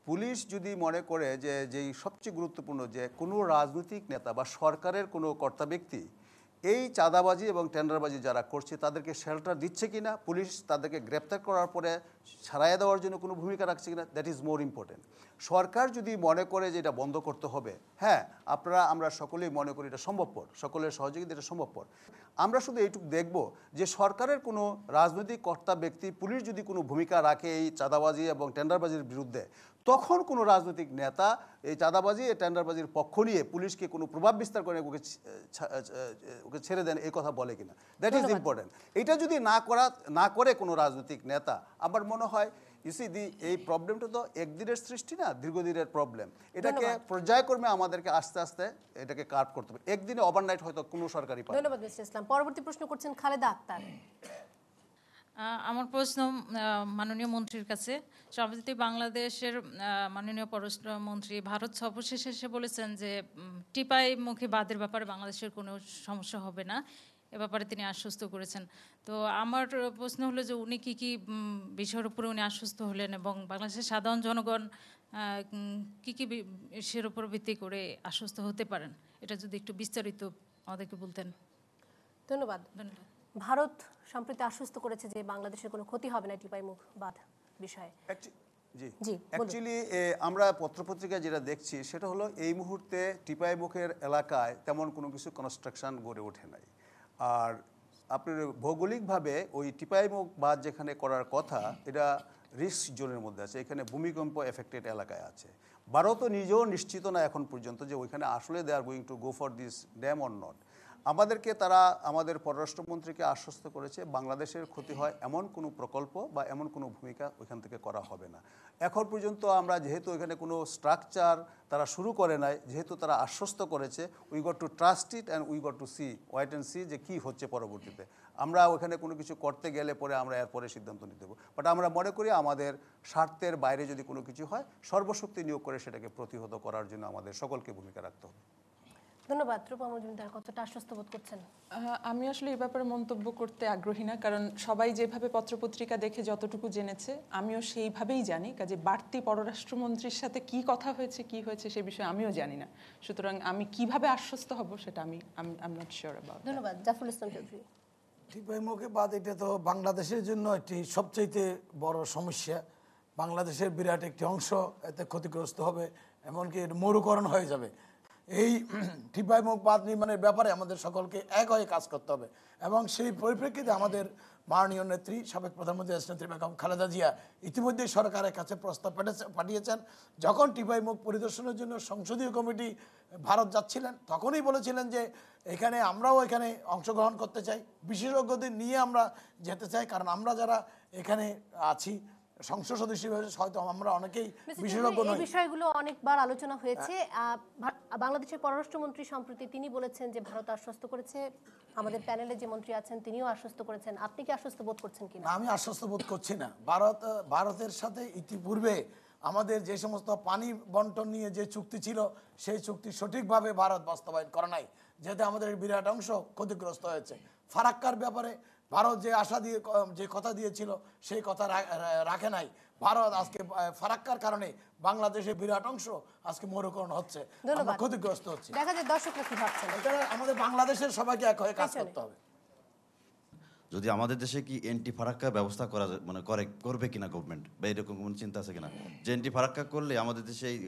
পুলিশ যদি মনে করে যে যেই সবচেয়ে গুরুত্বপূর্ণ যে কোনো রাজনৈতিক নেতা বা সরকারের কোনো কর্তা ব্যক্তি এই চাঁদাবাজি এবং টেন্ডারবাজি যারা করছে তাদেরকে শেল্টার দিচ্ছে কি না পুলিশ তাদেরকে গ্রেপ্তার করার পরে ছাড়াইয়া দেওয়ার জন্য কোনো ভূমিকা রাখছে কিনা দ্যাট ইজ মোর ইম্পর্টেন্ট সরকার যদি মনে করে যে এটা বন্ধ করতে হবে হ্যাঁ আপনারা আমরা সকলেই মনে করি এটা সম্ভবপর সকলের সহযোগিতা এটা সম্ভবপর আমরা শুধু এইটুকু দেখব যে সরকারের কোনো রাজনৈতিক কর্তা ব্যক্তি পুলিশ যদি কোনো ভূমিকা রাখে এই চাঁদাবাজি এবং টেন্ডারবাজির বিরুদ্ধে তখন কোনো রাজনৈতিক নেতা এই চাঁদাবাজি এই টেন্ডারবাজির পক্ষ নিয়ে পুলিশকে কোনো প্রভাব বিস্তার করে ওকে ওকে ছেড়ে দেন এই কথা বলে কিনা দ্যাট ইজ ইম্পর্টেন্ট এটা যদি না করা না করে কোনো রাজনৈতিক নেতা আমার মনে হয় ইউসি দি এই প্রবলেমটা তো একদিনের সৃষ্টি না দীর্ঘদিনের প্রবলেম এটাকে পর্যায়ক্রমে আমাদেরকে আস্তে আস্তে এটাকে কাট করতে হবে একদিনে ওভারনাইট হয়তো কোনো সরকারি পারে ধন্যবাদ মিস্টার ইসলাম পরবর্তী প্রশ্ন করছেন খালেদা আক্তার আমার প্রশ্ন মাননীয় মন্ত্রীর কাছে সম্প্রতি বাংলাদেশের মাননীয় পররাষ্ট্র মন্ত্রী ভারত সফর শেষে এসে বলেছেন যে টিপাই মুখে বাদের ব্যাপারে বাংলাদেশের কোনো সমস্যা হবে না এ ব্যাপারে তিনি আশ্বস্ত করেছেন তো আমার প্রশ্ন হলো যে উনি কী কী বিষয়ের উপরে উনি আশ্বস্ত হলেন এবং বাংলাদেশের সাধারণ জনগণ কী কী বিষয়ের উপর ভিত্তি করে আশ্বস্ত হতে পারেন এটা যদি একটু বিস্তারিত আমাদেরকে বলতেন ধন্যবাদ ভারত সম্প্রতি আশ্বস্ত করেছে যে বাংলাদেশের কোনো ক্ষতি হবে না টিপাইমুখবাদ বিষয়ে জি অ্যাকচুয়ালি আমরা পত্রপত্রিকায় যেটা দেখছি সেটা হলো এই মুহূর্তে টিপাইমুখের এলাকায় তেমন কোনো কিছু কনস্ট্রাকশন গড়ে ওঠে নাই আর আপনার ভৌগোলিকভাবে ওই টিপাইমুখ বাঁধ যেখানে করার কথা এটা রিস্ক জোনের মধ্যে আছে এখানে ভূমিকম্প এফেক্টেড এলাকায় আছে ভারতও নিজেও নিশ্চিত না এখন পর্যন্ত যে ওইখানে আসলে they are going to go for this dam or not আমাদেরকে তারা আমাদের পররাষ্ট্রমন্ত্রীকে আশ্বস্ত করেছে বাংলাদেশের ক্ষতি হয় এমন কোনো প্রকল্প বা এমন কোনো ভূমিকা ওইখান থেকে করা হবে না এখন পর্যন্ত আমরা যেহেতু এখানে কোনো স্ট্রাকচার তারা শুরু করে নাই যেহেতু তারা আশ্বস্ত করেছে we got to trust it and we got to see wait and see যে কী হচ্ছে পরবর্তীতে আমরা ওখানে কোনো কিছু করতে গেলে পরে আমরা এরপরে সিদ্ধান্ত নিতে দেবো বাট আমরা মনে করি আমাদের স্বার্থের বাইরে যদি কোনো কিছু হয় সর্বশক্তি নিয়োগ করে সেটাকে প্রতিহত করার জন্য আমাদের সকলকে ভূমিকা রাখতে হবে ধন্যবাদ রূপা মজুমদার কতটা আশ্বস্ত বোধ করছেন আমি আসলে এ ব্যাপারে মন্তব্য করতে আগ্রহী না কারণ সবাই যেভাবে পত্রপত্রিকা দেখে যতটুকু জেনেছে আমিও সেইভাবেই জানি কাজে বাড়তি পররাষ্ট্রমন্ত্রীর সাথে কি কথা হয়েছে কি হয়েছে সে বিষয়ে আমিও জানি না সুতরাং আমি কিভাবে আশ্বস্ত হব সেটা আমি আম নট শিওর অ্যাবাউট ধন্যবাদ জাফরুল ইসলাম চৌধুরী ঠিক ভাই মুখে বাদ এটা তো বাংলাদেশের জন্য একটি সবচেয়ে বড় সমস্যা বাংলাদেশের বিরাট একটি অংশ এতে ক্ষতিগ্রস্ত হবে এমনকি মরুকরণ হয়ে যাবে এই ঠিপাই মুখ বাদ নির্মাণের ব্যাপারে আমাদের সকলকে এক হয়ে কাজ করতে হবে এবং সেই পরিপ্রেক্ষিতে আমাদের মাননীয় নেত্রী সাবেক প্রধানমন্ত্রী নেত্রী বেগম খালেদা জিয়া ইতিমধ্যে সরকারের কাছে প্রস্তাব পাঠিয়েছেন যখন টিপাই মুখ পরিদর্শনের জন্য সংসদীয় কমিটি ভারত যাচ্ছিলেন তখনই বলেছিলেন যে এখানে আমরাও এখানে অংশগ্রহণ করতে চাই বিশেষজ্ঞদের নিয়ে আমরা যেতে চাই কারণ আমরা যারা এখানে আছি সংসদ সদস্য হয়তো আমরা অনেকেই বিশেষজ্ঞ নই বিষয়গুলো অনেকবার আলোচনা হয়েছে হ্যাঁ। বাংলাদেশের সম্প্রতি তিনি বলেছেন যে ভারত আশ্বস্ত করেছে আমাদের প্যানেলে যে মন্ত্রী আছেন তিনিও আশ্বস্ত করেছেন আপনি কি আশ্বস্ত বোধ করছেন কিনা আমি আশ্বস্ত বোধ করছি না ভারত ভারতের সাথে ইতিপূর্বে আমাদের যে সমস্ত পানি বন্টন নিয়ে যে চুক্তি ছিল সেই চুক্তি সঠিকভাবে ভারত বাস্তবায়ন করা নাই যেহেতু আমাদের বিরাট অংশ ক্ষতিগ্রস্ত হয়েছে ফারাক্কার ব্যাপারে ভারত যে আশা দিয়ে যে কথা দিয়েছিল সেই কথা রাখে নাই ভারত আজকে ফারাক্কার কারণে বাংলাদেশের বিরাট অংশ আজকে মরুকরণ হচ্ছে ক্ষতিগ্রস্ত হচ্ছে দেখা যায় দর্শকরা কি ভাবছেন আমাদের বাংলাদেশের সবাইকে এক হয়ে কাজ করতে হবে যদি আমাদের দেশে কি এন্টি ফারাক্কা ব্যবস্থা করা মানে করে করবে কিনা গভর্নমেন্ট বা এরকম কোনো চিন্তা আছে কিনা যে এন্টি ফারাক্কা করলে আমাদের দেশে এই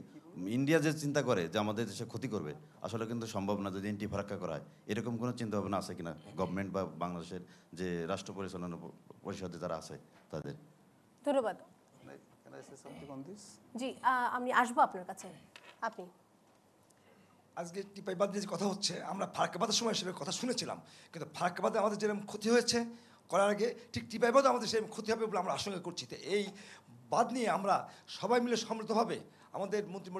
ইন্ডিয়া যে চিন্তা করে যে আমাদের দেশে ক্ষতি করবে আসলে কিন্তু সম্ভব না যদি এনটি ফারাক্কা করা হয় এরকম কোনো চিন্তা ভাবনা আছে কিনা গভর্নমেন্ট বা বাংলাদেশের যে রাষ্ট্র পরিচালনা পরিষদে যারা আছে তাদের ধন্যবাদ জি আমি আসবো আপনার কাছে আপনি আজকে টিপাইবাদ নিয়ে কথা হচ্ছে আমরা ফারাক্কাবাদের সময় হিসেবে কথা শুনেছিলাম কিন্তু ফারাক্কাবাদে আমাদের যেরকম ক্ষতি হয়েছে করার আগে ঠিক টিপাইবাদও আমাদের সেরকম ক্ষতি হবে বলে আমরা আশঙ্কা করছি তো এই বাদ নিয়ে আমরা সবাই মিলে সমৃদ্ধভাবে আমাদের মন্ত্রী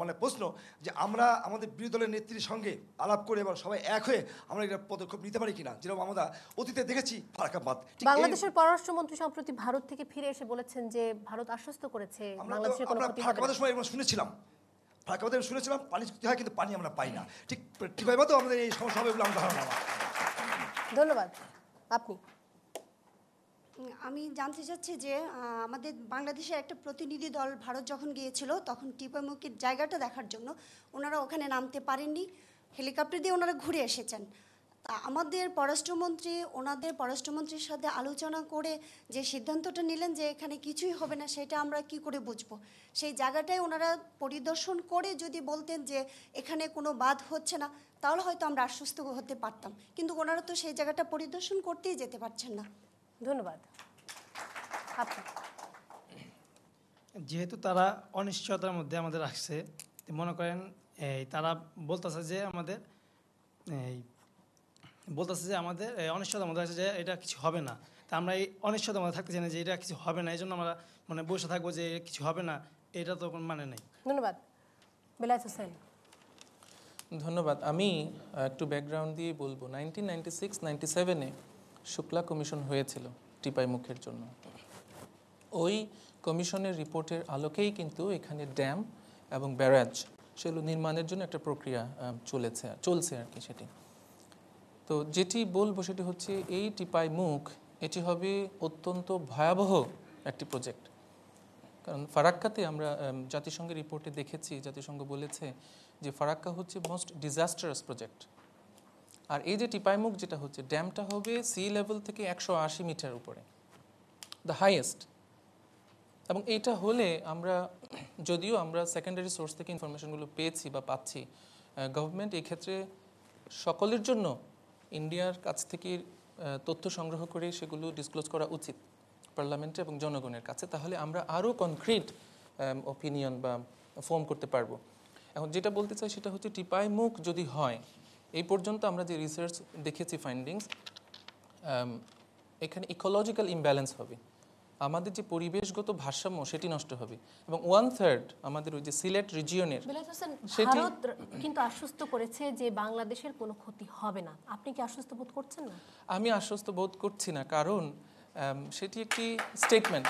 মানে প্রশ্ন যে আমরা আমাদের বিরোধী দলের নেত্রীর সঙ্গে আলাপ করে এবং সবাই এক হয়ে আমরা এটা পদক্ষেপ নিতে পারি কিনা যেরকম আমরা অতীতে দেখেছি ফারাকাবাদ বাংলাদেশের পররাষ্ট্রমন্ত্রী সম্প্রতি ভারত থেকে ফিরে এসে বলেছেন যে ভারত আশ্বস্ত করেছে আমরা কোনো সময় এরকম শুনেছিলাম ফারাকাবাদের শুনেছিলাম পানি চুক্তি হয় কিন্তু পানি আমরা পাই না ঠিক ঠিক আমাদের এই সমস্যা হবে বলে আমার ধারণা ধন্যবাদ আপনি আমি জানতে চাচ্ছি যে আমাদের বাংলাদেশের একটা প্রতিনিধি দল ভারত যখন গিয়েছিল তখন টিপামুকির জায়গাটা দেখার জন্য ওনারা ওখানে নামতে পারেননি হেলিকপ্টার দিয়ে ওনারা ঘুরে এসেছেন তা আমাদের পররাষ্ট্রমন্ত্রী ওনাদের পররাষ্ট্রমন্ত্রীর সাথে আলোচনা করে যে সিদ্ধান্তটা নিলেন যে এখানে কিছুই হবে না সেটা আমরা কি করে বুঝব সেই জায়গাটাই ওনারা পরিদর্শন করে যদি বলতেন যে এখানে কোনো বাদ হচ্ছে না তাহলে হয়তো আমরা আশ্বস্ত হতে পারতাম কিন্তু ওনারা তো সেই জায়গাটা পরিদর্শন করতেই যেতে পারছেন না ধন্যবাদ যেহেতু তারা অনিশ্চয়তার মধ্যে আমাদের আসছে মনে করেন এই তারা বলতেছে যে আমাদের এই বলতেছে যে আমাদের অনিশ্চয়তার মধ্যে আছে যে এটা কিছু হবে না তা আমরা এই অনিশ্চয়তার মধ্যে থাকতে চাই না যে এটা কিছু হবে না এই জন্য আমরা মানে বসে থাকবো যে কিছু হবে না এটা তো মানে নেই ধন্যবাদ বেলায়েত হোসেন ধন্যবাদ আমি একটু ব্যাকগ্রাউন্ড দিয়ে বলবো নাইনটিন নাইনটি সিক্স নাইনটি সেভেনে শুক্লা কমিশন হয়েছিল টিপাই মুখের জন্য ওই কমিশনের রিপোর্টের আলোকেই কিন্তু এখানে ড্যাম এবং ব্যারাজ সেগুলো নির্মাণের জন্য একটা প্রক্রিয়া চলেছে চলছে আর কি সেটি তো যেটি বলবো সেটি হচ্ছে এই টিপাই মুখ এটি হবে অত্যন্ত ভয়াবহ একটি প্রজেক্ট কারণ ফারাক্কাতে আমরা জাতিসংঘের রিপোর্টে দেখেছি জাতিসংঘ বলেছে যে ফারাক্কা হচ্ছে মোস্ট ডিজাস্টারাস প্রজেক্ট আর এই যে টিপাইমুখ যেটা হচ্ছে ড্যামটা হবে সি লেভেল থেকে একশো আশি মিটার উপরে দ্য হাইয়েস্ট এবং এইটা হলে আমরা যদিও আমরা সেকেন্ডারি সোর্স থেকে ইনফরমেশনগুলো পেয়েছি বা পাচ্ছি গভর্নমেন্ট এই ক্ষেত্রে সকলের জন্য ইন্ডিয়ার কাছ থেকে তথ্য সংগ্রহ করে সেগুলো ডিসক্লোজ করা উচিত পার্লামেন্টে এবং জনগণের কাছে তাহলে আমরা আরও কনক্রিট অপিনিয়ন বা ফর্ম করতে পারবো এখন যেটা বলতে চাই সেটা হচ্ছে টিপাই মুখ যদি হয় এই পর্যন্ত আমরা যে রিসার্চ দেখেছি ফাইন্ডিংস এখানে ইকোলজিক্যাল ইমব্যালেন্স হবে আমাদের যে পরিবেশগত ভারসাম্য সেটি নষ্ট হবে এবং ওয়ান থার্ড আমাদের ওই যে সিলেট রিজিয়নের ভারত কিন্তু আশ্বস্ত করেছে যে বাংলাদেশের কোনো ক্ষতি হবে না আপনি কি আশ্বস্ত বোধ করছেন না আমি আশ্বস্ত বোধ করছি না কারণ সেটি একটি স্টেটমেন্ট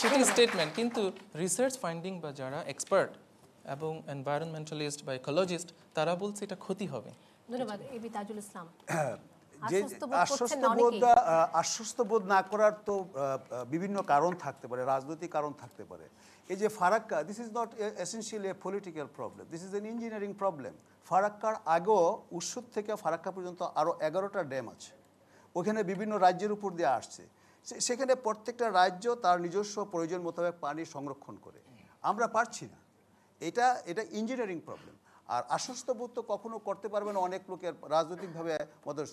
সেটি স্টেটমেন্ট কিন্তু রিসার্চ ফাইন্ডিং বা যারা এক্সপার্ট এবং এনভায়রনমেন্টালিস্ট বা ইকোলজিস্ট তারা বলছে এটা ক্ষতি হবে ধন্যবাদ এবি তাজুল ইসলাম যে আশ্বস্তবোধটা আশ্বস্তবোধ না করার তো বিভিন্ন কারণ থাকতে পারে রাজনৈতিক কারণ থাকতে পারে এই যে Farakka this is not essentially a political problem this is an engineering problem ফারাক্কার আগেও উৎসুর থেকে ফারাক্কা পর্যন্ত আরও এগারোটা ড্যাম আছে ওখানে বিভিন্ন রাজ্যের উপর দিয়ে আসছে সেখানে প্রত্যেকটা রাজ্য তার নিজস্ব প্রয়োজন মোতাবেক পানি সংরক্ষণ করে আমরা পারছি না এটা এটা ইঞ্জিনিয়ারিং প্রবলেম আর আশ্বস্তবোধ তো কখনো করতে পারবে না অনেক লোকের রাজনৈতিকভাবে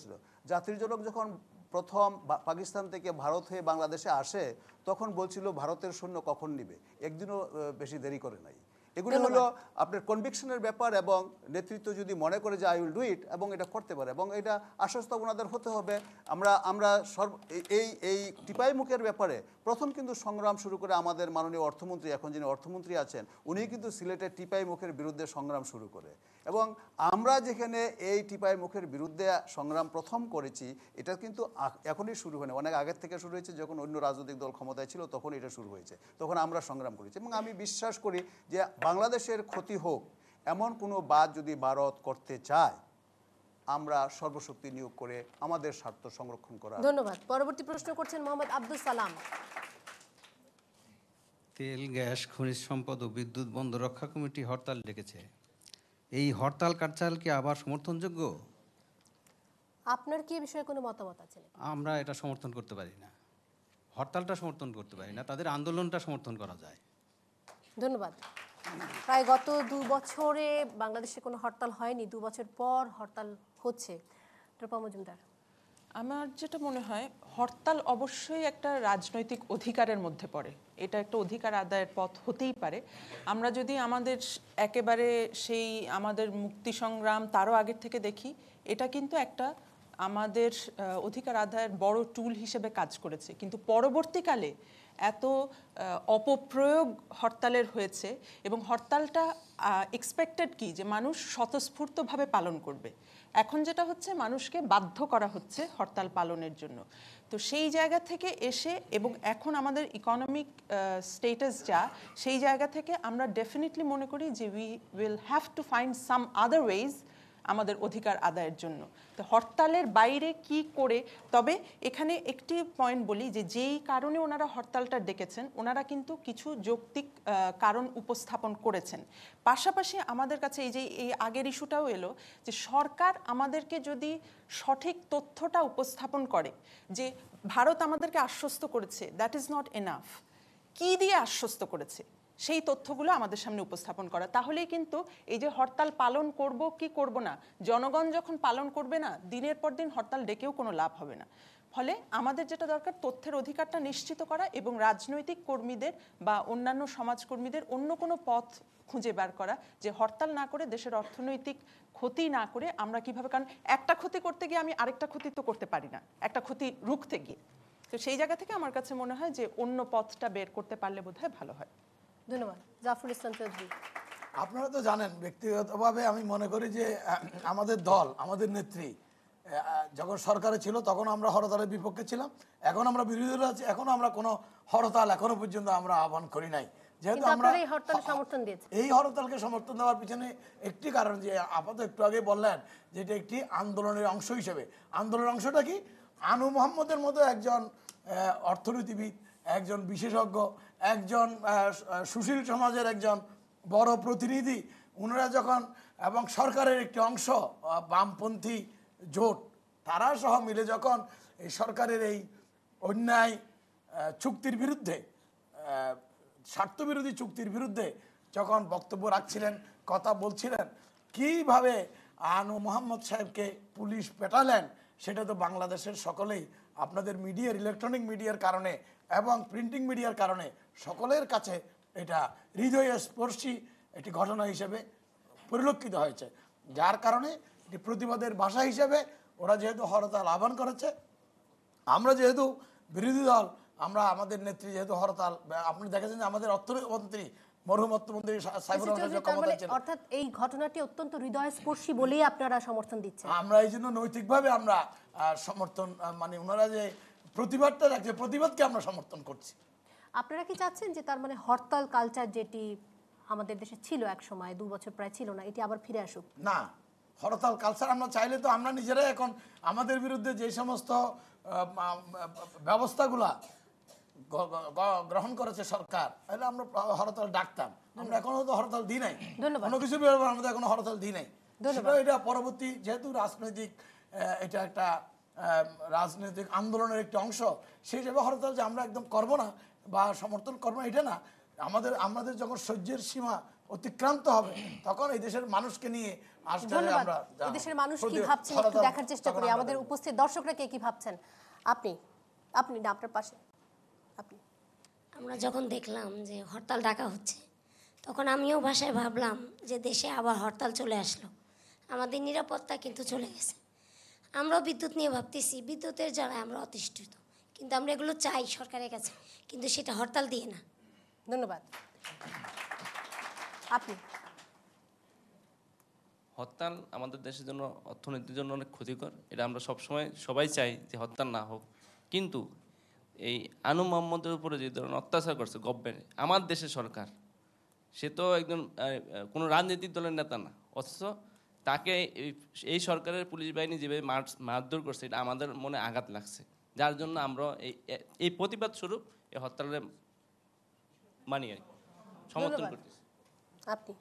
ছিল জাতির জনক যখন প্রথম পাকিস্তান থেকে ভারত হয়ে বাংলাদেশে আসে তখন বলছিল ভারতের সৈন্য কখন নিবে একদিনও বেশি দেরি করে নাই এগুলো হলো আপনার কনভিকশনের ব্যাপার এবং নেতৃত্ব যদি মনে করে যে আই উইল ডু ইট এবং এটা করতে পারে এবং এটা আশ্বস্ত ওনাদের হতে হবে আমরা আমরা সর্ব এই এই টিপাই মুখের ব্যাপারে প্রথম কিন্তু সংগ্রাম শুরু করে আমাদের মাননীয় অর্থমন্ত্রী এখন যিনি অর্থমন্ত্রী আছেন উনি কিন্তু সিলেটের টিপাই মুখের বিরুদ্ধে সংগ্রাম শুরু করে এবং আমরা যেখানে এই টিপাই মুখের বিরুদ্ধে সংগ্রাম প্রথম করেছি এটা কিন্তু এখনই শুরু হয়নি অনেক আগের থেকে শুরু হয়েছে যখন অন্য রাজনৈতিক দল ক্ষমতায় ছিল তখন এটা শুরু হয়েছে তখন আমরা সংগ্রাম করেছি এবং আমি বিশ্বাস করি যে বাংলাদেশের ক্ষতি হোক এমন কোনো বাদ যদি ভারত করতে চায় আমরা সর্বশক্তি নিয়োগ করে আমাদের স্বার্থ সংরক্ষণ করা ধন্যবাদ পরবর্তী প্রশ্ন করছেন মোহাম্মদ আব্দুল সালাম তেল গ্যাস খনিজ সম্পদ ও বিদ্যুৎ বন্ধ রক্ষা কমিটি হরতাল ডেকেছে এই হরতাল কাটচাল কি আবার সমর্থনযোগ্য আপনার কি বিষয়ে কোনো মতামত আছে আমরা এটা সমর্থন করতে পারি না হরতালটা সমর্থন করতে পারি না তাদের আন্দোলনটা সমর্থন করা যায় ধন্যবাদ প্রায় গত দু বছরে বাংলাদেশে কোনো হরতাল হয়নি দু বছর পর হরতাল হচ্ছে রূপা মজুমদার আমার যেটা মনে হয় হরতাল অবশ্যই একটা রাজনৈতিক অধিকারের মধ্যে পড়ে এটা একটা অধিকার আদায়ের পথ হতেই পারে আমরা যদি আমাদের একেবারে সেই আমাদের মুক্তি সংগ্রাম তারও আগের থেকে দেখি এটা কিন্তু একটা আমাদের অধিকার আদায়ের বড় টুল হিসেবে কাজ করেছে কিন্তু পরবর্তীকালে এত অপপ্রয়োগ হরতালের হয়েছে এবং হরতালটা এক্সপেক্টেড কি যে মানুষ স্বতঃস্ফূর্তভাবে পালন করবে এখন যেটা হচ্ছে মানুষকে বাধ্য করা হচ্ছে হরতাল পালনের জন্য তো সেই জায়গা থেকে এসে এবং এখন আমাদের ইকোনমিক স্টেটাস যা সেই জায়গা থেকে আমরা ডেফিনেটলি মনে করি যে we will have to find some other ways আমাদের অধিকার আদায়ের জন্য তো হরতালের বাইরে কি করে তবে এখানে একটি পয়েন্ট বলি যে যেই কারণে ওনারা হরতালটা ডেকেছেন ওনারা কিন্তু কিছু যৌক্তিক কারণ উপস্থাপন করেছেন পাশাপাশি আমাদের কাছে এই যে এই আগের ইস্যুটাও এলো যে সরকার আমাদেরকে যদি সঠিক তথ্যটা উপস্থাপন করে যে ভারত আমাদেরকে আশ্বস্ত করেছে দ্যাট ইজ নট এনাফ কি দিয়ে আশ্বস্ত করেছে সেই তথ্যগুলো আমাদের সামনে উপস্থাপন করা তাহলেই কিন্তু এই যে হরতাল পালন করব কি করব না জনগণ যখন পালন করবে না দিনের পর দিন হরতাল ডেকেও কোনো লাভ হবে না ফলে আমাদের যেটা দরকার তথ্যের অধিকারটা নিশ্চিত করা এবং রাজনৈতিক কর্মীদের বা অন্যান্য সমাজকর্মীদের অন্য কোনো পথ খুঁজে বার করা যে হরতাল না করে দেশের অর্থনৈতিক ক্ষতি না করে আমরা কিভাবে কারণ একটা ক্ষতি করতে গিয়ে আমি আরেকটা ক্ষতি তো করতে পারি না একটা ক্ষতি রুখতে গিয়ে তো সেই জায়গা থেকে আমার কাছে মনে হয় যে অন্য পথটা বের করতে পারলে বোধহয় ভালো হয় আপনারা তো জানেন ব্যক্তিগতভাবে আমি মনে করি যে আমাদের দল আমাদের নেত্রী যখন সরকারে ছিল তখন আমরা হরতালের বিপক্ষে ছিলাম এখন আমরা বিরোধীরা আছি এখনো আমরা কোনো হরতাল এখনো পর্যন্ত আমরা আহ্বান করি নাই যেহেতু আমরা এই হরতালকে সমর্থন দেওয়ার পিছনে একটি কারণ যে আপাতত একটু আগে বললেন যে এটা একটি আন্দোলনের অংশ হিসেবে আন্দোলনের অংশটা কি আনু মোহাম্মদের মতো একজন অর্থনীতিবিদ একজন বিশেষজ্ঞ একজন সুশীল সমাজের একজন বড় প্রতিনিধি ওনারা যখন এবং সরকারের একটি অংশ বামপন্থী জোট তারা সহ মিলে যখন এই সরকারের এই অন্যায় চুক্তির বিরুদ্ধে স্বার্থবিরোধী চুক্তির বিরুদ্ধে যখন বক্তব্য রাখছিলেন কথা বলছিলেন কিভাবে আনু মোহাম্মদ সাহেবকে পুলিশ পেটালেন সেটা তো বাংলাদেশের সকলেই আপনাদের মিডিয়ার ইলেকট্রনিক মিডিয়ার কারণে এবং প্রিন্টিং মিডিয়ার কারণে সকলের কাছে এটা হৃদয়ের স্পর্শী একটি ঘটনা হিসেবে পরিলক্ষিত হয়েছে যার কারণে এটি প্রতিবাদের ভাষা হিসেবে ওরা যেহেতু হরতাল আহ্বান করেছে আমরা যেহেতু বিরোধী দল আমরা আমাদের নেত্রী যেহেতু হরতাল আপনি দেখেছেন যে আমাদের অর্থমন্ত্রী মানে আমরা এই জন্য নৈতিকভাবে আমরা সমর্থন মানে ওনারা যে প্রতিবাদটা রাখছে প্রতিবাদকে আমরা সমর্থন করছি আপনারা কি চাচ্ছেন যে তার মানে হরতাল কালচার যেটি আমাদের দেশে ছিল এক সময় দু বছর প্রায় ছিল না এটি আবার ফিরে আসুক না হরতাল কালচার আমরা চাইলে তো আমরা নিজেরাই এখন আমাদের বিরুদ্ধে যে সমস্ত ব্যবস্থাগুলা গ্রহণ করেছে সরকার তাহলে আমরা হরতাল ডাকতাম আমরা এখনো তো হরতাল দিই নাই কোনো কিছু আমাদের এখনো হরতাল দিই নাই এটা পরবর্তী যেহেতু রাজনৈতিক এটা একটা রাজনৈতিক আন্দোলনের একটি অংশ সেই হিসেবে হরতাল যে আমরা একদম করব না বা সমর্থন করব এটা না আমাদের আমাদের যখন সহ্যের সীমা অতিক্রান্ত হবে তখন এই দেশের মানুষকে নিয়ে দেশের মানুষ কি ভাবছেন একটু দেখার চেষ্টা করি আমাদের উপস্থিত দর্শকরা কে কি ভাবছেন আপনি আপনি না আপনার পাশে আপনি আমরা যখন দেখলাম যে হরতাল ডাকা হচ্ছে তখন আমিও ভাষায় ভাবলাম যে দেশে আবার হরতাল চলে আসলো আমাদের নিরাপত্তা কিন্তু চলে গেছে আমরাও বিদ্যুৎ নিয়ে ভাবতেছি বিদ্যুতের জন্য আমরা অতিষ্ঠিত কিন্তু আমরা এগুলো চাই সরকারের কাছে কিন্তু সেটা হরতাল দিয়ে না ধন্যবাদ আপনি হরতাল আমাদের দেশের জন্য অর্থনীতির জন্য অনেক ক্ষতিকর এটা আমরা সবসময় সবাই চাই যে হরতাল না হোক কিন্তু এই আনু মোহাম্মদের উপরে যে ধরনের অত্যাচার করছে গভর্নমেন্ট আমার দেশের সরকার সে তো একজন কোনো রাজনৈতিক দলের নেতা না অথচ তাকে এই সরকারের পুলিশ বাহিনী যেভাবে মারধর করছে এটা আমাদের মনে আঘাত লাগছে যার জন্য আমরা এই এই প্রতিবাদ স্বরূপ এই হরতালে মানিয়ে সমর্থন করতেছি আপনি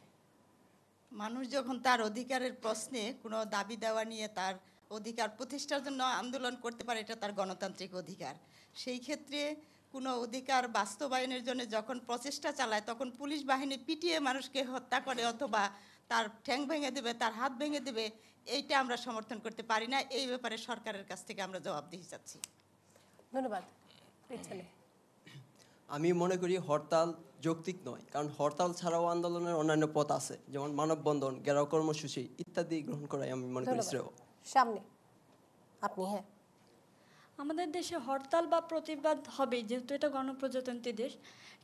মানুষ যখন তার অধিকারের প্রশ্নে কোনো দাবি দেওয়া নিয়ে তার অধিকার প্রতিষ্ঠার জন্য আন্দোলন করতে পারে এটা তার গণতান্ত্রিক অধিকার সেই ক্ষেত্রে কোনো অধিকার বাস্তবায়নের জন্য যখন প্রচেষ্টা চালায় তখন পুলিশ বাহিনী পিটিয়ে মানুষকে হত্যা করে অথবা তার ঠ্যাং ভেঙে দেবে তার হাত ভেঙে দেবে এইটা আমরা সমর্থন করতে পারি না এই ব্যাপারে সরকারের কাছ থেকে আমরা জবাব দিয়ে যাচ্ছি ধন্যবাদ আমি মনে করি হরতাল যৌক্তিক নয় কারণ হরতাল ছাড়াও আন্দোলনের অন্যান্য পথ আছে যেমন মানববন্ধন গেরাও কর্মসূচি ইত্যাদি গ্রহণ করাই আমি মনে করি শ্রেয় সামনে আপনি হ্যাঁ আমাদের দেশে হরতাল বা প্রতিবাদ হবে যেহেতু এটা গণপ্রজাতন্ত্রী দেশ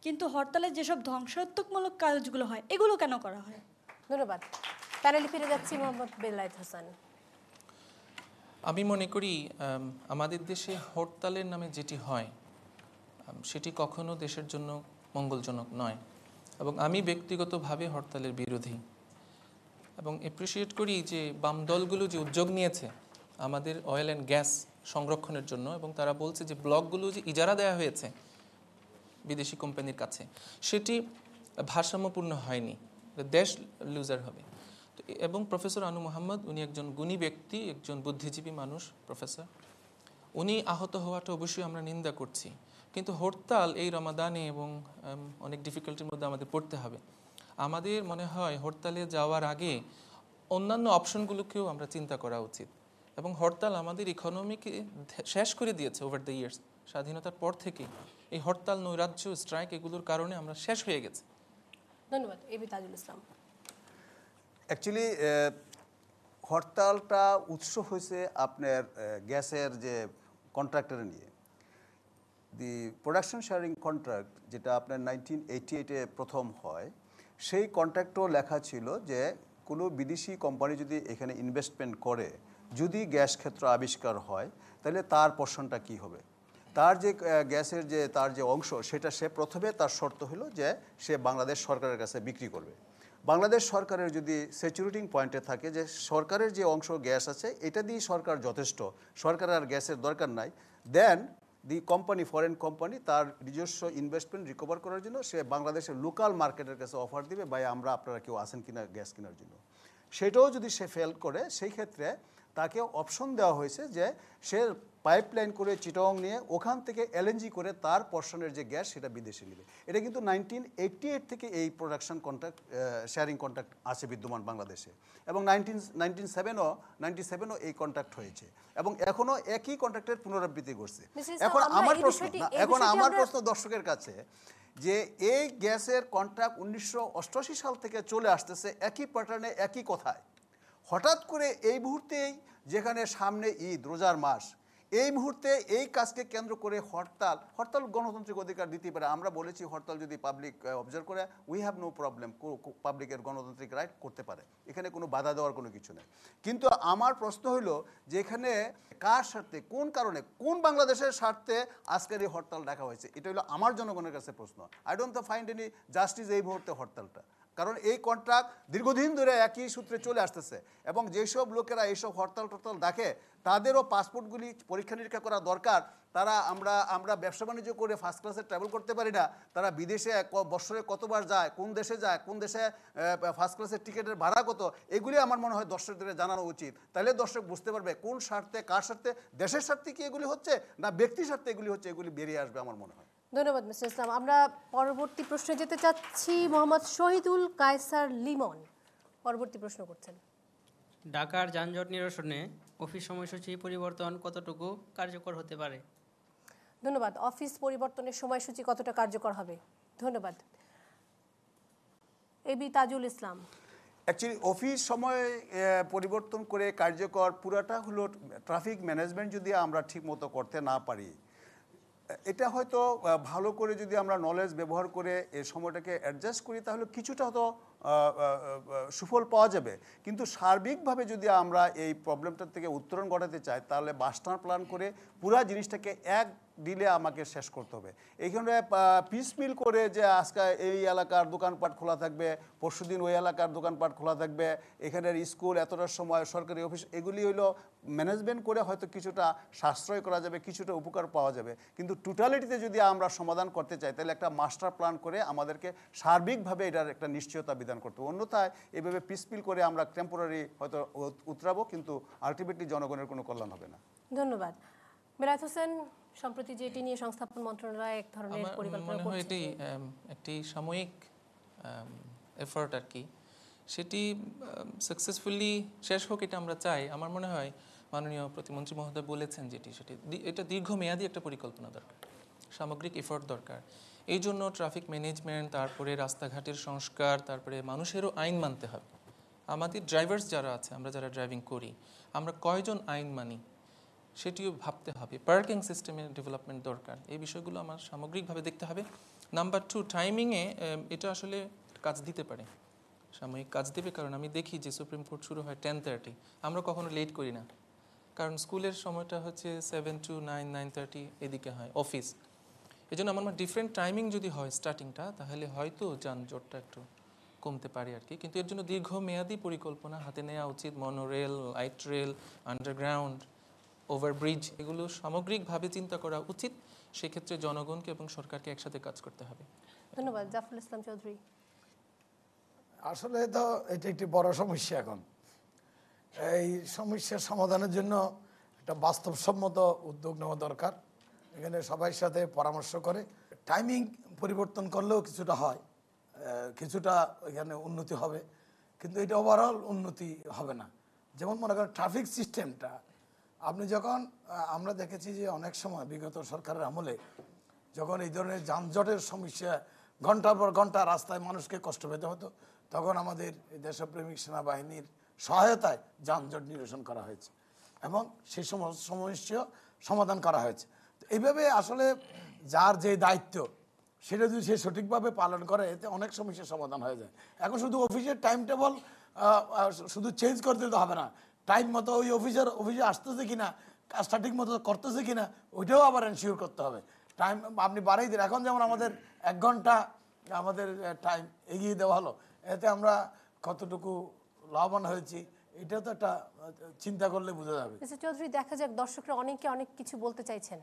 কিন্তু হরতালে যেসব ধ্বংসাত্মকমূলক কাজগুলো হয় এগুলো কেন করা হয় ধন্যবাদ প্যানেলে ফিরে যাচ্ছি মোহাম্মদ বেলায়েত আমি মনে করি আমাদের দেশে হরতালের নামে যেটি হয় সেটি কখনো দেশের জন্য মঙ্গলজনক নয় এবং আমি ব্যক্তিগতভাবে হরতালের বিরোধী এবং অ্যাপ্রিসিয়েট করি যে বাম দলগুলো যে উদ্যোগ নিয়েছে আমাদের অয়েল অ্যান্ড গ্যাস সংরক্ষণের জন্য এবং তারা বলছে যে ব্লকগুলো যে ইজারা দেওয়া হয়েছে বিদেশি কোম্পানির কাছে সেটি ভারসাম্যপূর্ণ হয়নি দেশ লুজার হবে এবং প্রফেসর আনু মোহাম্মদ উনি একজন গুণী ব্যক্তি একজন বুদ্ধিজীবী মানুষ প্রফেসর উনি আহত হওয়াটা অবশ্যই আমরা নিন্দা করছি কিন্তু হরতাল এই রমাদানে এবং অনেক ডিফিকাল্টির মধ্যে আমাদের পড়তে হবে আমাদের মনে হয় হরতালে যাওয়ার আগে অন্যান্য অপশনগুলোকেও আমরা চিন্তা করা উচিত এবং হরতাল আমাদের ইকোনমিকে শেষ করে দিয়েছে ওভার দ্য ইয়ার্স স্বাধীনতার পর থেকে এই হরতাল নৈরাজ্য স্ট্রাইক এগুলোর কারণে আমরা শেষ হয়ে গেছে ধন্যবাদ A B Tajul Islam actually হরতালটা উৎস হয়েছে আপনার গ্যাসের যে কন্ট্রাক্টর নিয়ে দি প্রোডাকশন শেয়ারিং কন্ট্রাক্ট যেটা আপনার নাইনটিন এইটি এইটে প্রথম হয় সেই কন্ট্রাক্টও লেখা ছিল যে কোনো বিদেশি কোম্পানি যদি এখানে ইনভেস্টমেন্ট করে যদি গ্যাস ক্ষেত্র আবিষ্কার হয় তাহলে তার পোর্শনটা কি হবে তার যে গ্যাসের যে তার যে অংশ সেটা সে প্রথমে তার শর্ত হলো যে সে বাংলাদেশ সরকারের কাছে বিক্রি করবে বাংলাদেশ সরকারের যদি স্যাচুরেটিং পয়েন্টে থাকে যে সরকারের যে অংশ গ্যাস আছে এটা দিয়ে সরকার যথেষ্ট সরকার আর গ্যাসের দরকার নাই then the company foreign company তার নিজস্ব ইনভেস্টমেন্ট রিকভার করার জন্য সে বাংলাদেশের লোকাল মার্কেটের কাছে অফার দিবে বা আমরা আপনারা কেউ আসেন কিনা গ্যাস কেনার জন্য সেটাও যদি সে ফেল করে সেই ক্ষেত্রে তাকে অপশন দেওয়া হয়েছে যে সে পাইপলাইন করে চিটং নিয়ে ওখান থেকে এলএনজি করে তার পর্ষণের যে গ্যাস সেটা বিদেশে নেবে এটা কিন্তু নাইনটিন এইটটি এইট থেকে এই প্রোডাকশন কন্ট্রাক্ট শেয়ারিং কন্ট্রাক্ট আছে বিদ্যমান বাংলাদেশে এবং নাইনটিন নাইনটিন সেভেনও নাইনটি সেভেনও এই কন্ট্রাক্ট হয়েছে এবং এখনও একই কন্ট্রাক্টের পুনরাবৃত্তি করছে এখন আমার প্রশ্ন এখন আমার প্রশ্ন দর্শকের কাছে যে এই গ্যাসের কন্ট্রাক্ট উনিশশো সাল থেকে চলে আসতেছে একই প্যাটার্নে একই কথায় হঠাৎ করে এই মুহূর্তেই যেখানে সামনে ঈদ রোজার মাস এই মুহূর্তে এই কাজকে কেন্দ্র করে হরতাল হরতাল গণতান্ত্রিক অধিকার দিতে পারে আমরা বলেছি হরতাল যদি পাবলিক অবজার্ভ করে উই হ্যাভ নো প্রবলেম পাবলিকের গণতান্ত্রিক রাইট করতে পারে এখানে কোনো বাধা দেওয়ার কোনো কিছু নেই কিন্তু আমার প্রশ্ন হলো যে এখানে কার স্বার্থে কোন কারণে কোন বাংলাদেশের স্বার্থে আজকের এই হরতাল ডাকা হয়েছে এটা হলো আমার জনগণের কাছে প্রশ্ন I don't find any justice এই মুহূর্তে হরতালটা কারণ এই কন্ট্রাক্ট দীর্ঘদিন ধরে একই সূত্রে চলে আসতেছে এবং যেসব লোকেরা এইসব হরতাল টরতাল দেখে তাদেরও পাসপোর্টগুলি পরীক্ষা নিরীক্ষা করা দরকার তারা আমরা আমরা ব্যবসা বাণিজ্য করে ফার্স্ট ক্লাসে ট্রাভেল করতে পারি না তারা বিদেশে বছরে কতবার যায় কোন দেশে যায় কোন দেশে ফার্স্ট ক্লাসের টিকিটের ভাড়া কত এগুলি আমার মনে হয় দর্শকদের জানানো উচিত তাহলে দর্শক বুঝতে পারবে কোন স্বার্থে কার স্বার্থে দেশের স্বার্থে কি এগুলি হচ্ছে না ব্যক্তির স্বার্থে এগুলি হচ্ছে এগুলি বেরিয়ে আসবে আমার মনে হয় ধন্যবাদ মিস্টার ইসলাম আমরা পরবর্তী প্রশ্নে যেতে চাচ্ছি মোহাম্মদ শহীদুল কায়সার লিমন পরবর্তী প্রশ্ন করছেন ঢাকার যানজট নিরসনে অফিস সময়সূচি পরিবর্তন কতটুকু কার্যকর হতে পারে ধন্যবাদ অফিস পরিবর্তনের সময়সূচি কতটা কার্যকর হবে ধন্যবাদ AB Tajul Islam actually office সময় পরিবর্তন করে কার্যকর পুরাটা হলো ট্রাফিক ম্যানেজমেন্ট যদি আমরা ঠিকমতো করতে না পারি এটা হয়তো ভালো করে যদি আমরা নলেজ ব্যবহার করে এই সময়টাকে অ্যাডজাস্ট করি তাহলে কিছুটা হয়তো সুফল পাওয়া যাবে কিন্তু সার্বিকভাবে যদি আমরা এই প্রবলেমটার থেকে উত্তরণ ঘটাতে চাই তাহলে বাস্টার প্ল্যান করে পুরা জিনিসটাকে এক দিলে আমাকে শেষ করতে হবে এইখানে পিসমিল করে যে আজকে এই এলাকার দোকানপাট খোলা থাকবে পরশু দিন ওই এলাকার দোকানপাট খোলা থাকবে এখানের স্কুল এতটার সময় সরকারি অফিস এগুলি হলো ম্যানেজমেন্ট করে হয়তো কিছুটা সাশ্রয় করা যাবে কিছুটা উপকার পাওয়া যাবে কিন্তু টোটালিটিতে যদি আমরা সমাধান করতে চাই তাহলে একটা মাস্টার প্ল্যান করে আমাদেরকে সার্বিকভাবে এটার একটা নিশ্চয়তা বিধান প্রদান করতে হবে অন্যথায় এভাবে পিসপিল করে আমরা টেম্পোরারি হয়তো উতরাবো কিন্তু আলটিমেটলি জনগণের কোনো কল্যাণ হবে না ধন্যবাদ বেলাত হোসেন সম্প্রতি যে এটি নিয়ে সংস্থাপন মন্ত্রণালয় এক ধরনের পরিকল্পনা করছে এটি একটি সাময়িক এফর্ট আর কি সেটি সাকসেসফুলি শেষ হোক এটা আমরা চাই আমার মনে হয় মাননীয় প্রতিমন্ত্রী মহোদয় বলেছেন যেটি সেটি এটা দীর্ঘমেয়াদী একটা পরিকল্পনা দরকার সামগ্রিক এফর্ট দরকার এই জন্য ট্রাফিক ম্যানেজমেন্ট তারপরে রাস্তাঘাটের সংস্কার তারপরে মানুষেরও আইন মানতে হবে আমাদের ড্রাইভার্স যারা আছে আমরা যারা ড্রাইভিং করি আমরা কয়জন আইন মানি সেটিও ভাবতে হবে পার্কিং সিস্টেমের ডেভেলপমেন্ট দরকার এই বিষয়গুলো আমার সামগ্রিকভাবে দেখতে হবে নাম্বার টু টাইমিংয়ে এটা আসলে কাজ দিতে পারে সাময়িক কাজ দেবে কারণ আমি দেখি যে সুপ্রিম কোর্ট শুরু হয় টেন থার্টি আমরা কখনো লেট করি না কারণ স্কুলের সময়টা হচ্ছে seven to nine nine thirty এদিকে হয় অফিস এই জন্য আমার ডিফারেন্ট টাইমিং যদি হয় স্টার্টিংটা তাহলে হয়তো যানজটটা একটু কমতে পারি আর কি কিন্তু এর জন্য দীর্ঘমেয়াদী পরিকল্পনা হাতে নেওয়া উচিত monorail light rail underground overbridge এগুলো সামগ্রিকভাবে চিন্তা করা উচিত সেক্ষেত্রে জনগণকে এবং সরকারকে একসাথে কাজ করতে হবে ধন্যবাদ জাফরুল ইসলাম চৌধুরী আসলে তো এটা একটি বড় সমস্যা এখন এই সমস্যার সমাধানের জন্য একটা বাস্তবসম্মত উদ্যোগ নেওয়া দরকার এখানে সবাই সাথে পরামর্শ করে টাইমিং পরিবর্তন করলেও কিছুটা হয় কিছুটা এখানে উন্নতি হবে কিন্তু এটা ওভারঅল উন্নতি হবে না যেমন মনে করেন ট্রাফিক সিস্টেমটা আপনি যখন আমরা দেখেছি যে অনেক সময় বিগত সরকারের আমলে যখন এই ধরনের যানজটের সমস্যা ঘন্টার পর ঘন্টা রাস্তায় মানুষকে কষ্ট পেতে হতো তখন আমাদের দেশপ্রেমিক সেনাবাহিনীর সহায়তায় যানজট নিরসন করা হয়েছে এবং সেই সমস্যা সমাধান করা হয়েছে এইভাবে আসলে যার যে দায়িত্ব সেটা যদি সে সঠিকভাবে পালন করে এতে অনেক সমস্যার সমাধান হয়ে যায় এখন শুধু অফিসের টাইম টেবল শুধু চেঞ্জ করতে দিতে হবে না টাইম মতো ওই অফিসার অফিসে আসতেছে না কাজটা ঠিক মতো করতেছে না ওইটাও আবার এনশিওর করতে হবে টাইম আপনি বাড়াই দিন এখন যেমন আমাদের এক ঘন্টা আমাদের টাইম এগিয়ে দেওয়া হলো এতে আমরা কতটুকু লাভবান হয়েছি এটা তো একটা চিন্তা করলে বোঝা যাবে চৌধুরী দেখা যাক দর্শকরা অনেকে অনেক কিছু বলতে চাইছেন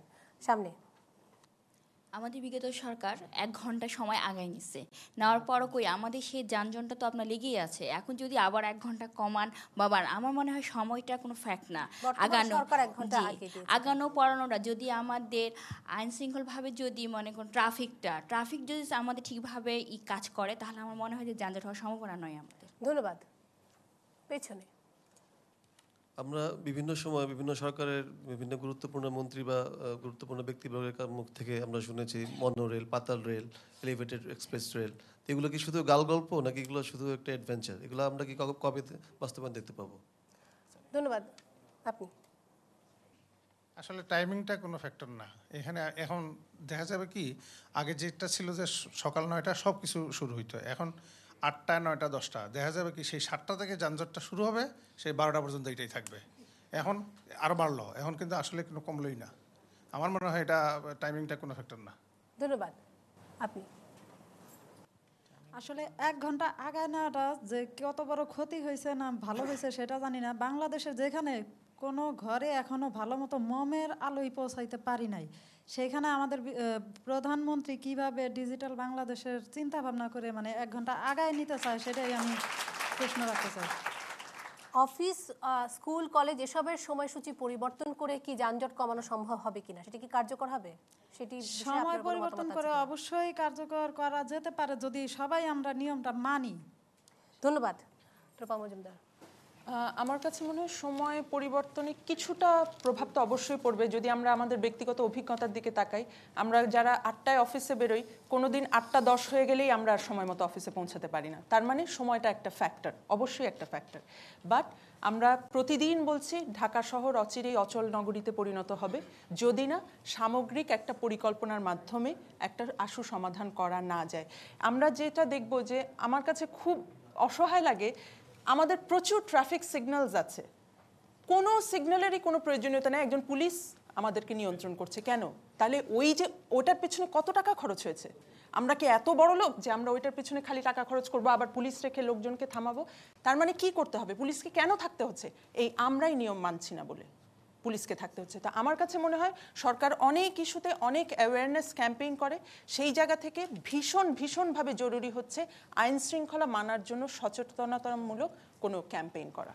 সামনে আমাদের বিগত সরকার এক ঘন্টা সময় আগায় নিচ্ছে নেওয়ার পরও কই আমাদের সেই যানজনটা তো আপনার লেগেই আছে এখন যদি আবার এক ঘন্টা কমান বাবার আমার মনে হয় সময়টা কোনো ফ্যাক্ট না আগানো আগানো পড়ানোটা যদি আমাদের আইনশৃঙ্খলভাবে যদি মনে করুন ট্রাফিকটা ট্রাফিক যদি আমাদের ঠিকভাবে ই কাজ করে তাহলে আমার মনে হয় যে যানজট হওয়ার সম্ভাবনা নয় আমাদের ধন্যবাদ পেছনে আমরা বিভিন্ন সময় বিভিন্ন সরকারের বিভিন্ন গুরুত্বপূর্ণ মন্ত্রী বা গুরুত্বপূর্ণ ব্যক্তিবর্গের মুখ থেকে আমরা শুনেছি মনোরেল পাতাল রেল এলিভেটেড এক্সপ্রেস রেল এগুলো কি শুধু গাল গল্প নাকি এগুলো শুধু একটা অ্যাডভেঞ্চার এগুলো আমরা কি কবে বাস্তবায়ন দেখতে পাবো ধন্যবাদ আপনি আসলে টাইমিংটা কোনো ফ্যাক্টর না এখানে এখন দেখা যাবে কি আগে যেটা ছিল যে সকাল নয়টা সব কিছু শুরু হইতো এখন আটটা নয়টা দশটা দেখা যাবে কি সেই সাতটা থেকে যানজটটা শুরু হবে সেই বারোটা পর্যন্ত এটাই থাকবে এখন আরও বাড়লো এখন কিন্তু আসলে কোনো কমলোই না আমার মনে হয় এটা টাইমিংটা কোনো ফ্যাক্টর না ধন্যবাদ আপনি আসলে এক ঘন্টা আগায় নেওয়াটা যে কত বড় ক্ষতি হয়েছে না ভালো হয়েছে সেটা জানি না বাংলাদেশের যেখানে কোনো ঘরে এখনো ভালো মতো মমের আলোই পৌঁছাইতে পারি নাই সেখানে আমাদের প্রধানমন্ত্রী কিভাবে ডিজিটাল বাংলাদেশের চিন্তা ভাবনা করে মানে এক ঘন্টা আগায় নিতে চায় সেটাই আমি প্রশ্ন রাখতে চাই অফিস স্কুল কলেজ এসবের সময়সূচি পরিবর্তন করে কি যানজট কমানো সম্ভব হবে কিনা সেটা কি কার্যকর হবে সেটি সময় পরিবর্তন করে অবশ্যই কার্যকর করা যেতে পারে যদি সবাই আমরা নিয়মটা মানি ধন্যবাদ রূপা মজুমদার আমার কাছে মনে হয় সময় পরিবর্তনে কিছুটা প্রভাব তো অবশ্যই পড়বে যদি আমরা আমাদের ব্যক্তিগত অভিজ্ঞতার দিকে তাকাই আমরা যারা আটটায় অফিসে বেরোই কোনো দিন আটটা দশ হয়ে গেলেই আমরা আর সময় মতো অফিসে পৌঁছাতে পারি না তার মানে সময়টা একটা ফ্যাক্টর অবশ্যই একটা ফ্যাক্টর বাট আমরা প্রতিদিন বলছি ঢাকা শহর অচিরেই অচল নগরীতে পরিণত হবে যদি না সামগ্রিক একটা পরিকল্পনার মাধ্যমে একটা আশু সমাধান করা না যায় আমরা যেটা দেখব যে আমার কাছে খুব অসহায় লাগে আমাদের প্রচুর ট্রাফিক সিগন্যালস আছে কোনো সিগন্যালেরই কোনো প্রয়োজনীয়তা নেই একজন পুলিশ আমাদেরকে নিয়ন্ত্রণ করছে কেন তাহলে ওই যে ওটার পেছনে কত টাকা খরচ হয়েছে আমরা কি এত বড় লোক যে আমরা ওইটার পেছনে খালি টাকা খরচ করবো আবার পুলিশ রেখে লোকজনকে থামাবো তার মানে কি করতে হবে পুলিশকে কেন থাকতে হচ্ছে এই আমরাই নিয়ম মানছি না বলে পুলিশকে থাকতে হচ্ছে তো আমার কাছে মনে হয় সরকার অনেক ইস্যুতে অনেক অ্যাওয়ারনেস ক্যাম্পেইন করে সেই জায়গা থেকে ভীষণ ভীষণভাবে জরুরি হচ্ছে আইন শৃঙ্খলা মানার জন্য সচেতনতামূলক কোনো ক্যাম্পেইন করা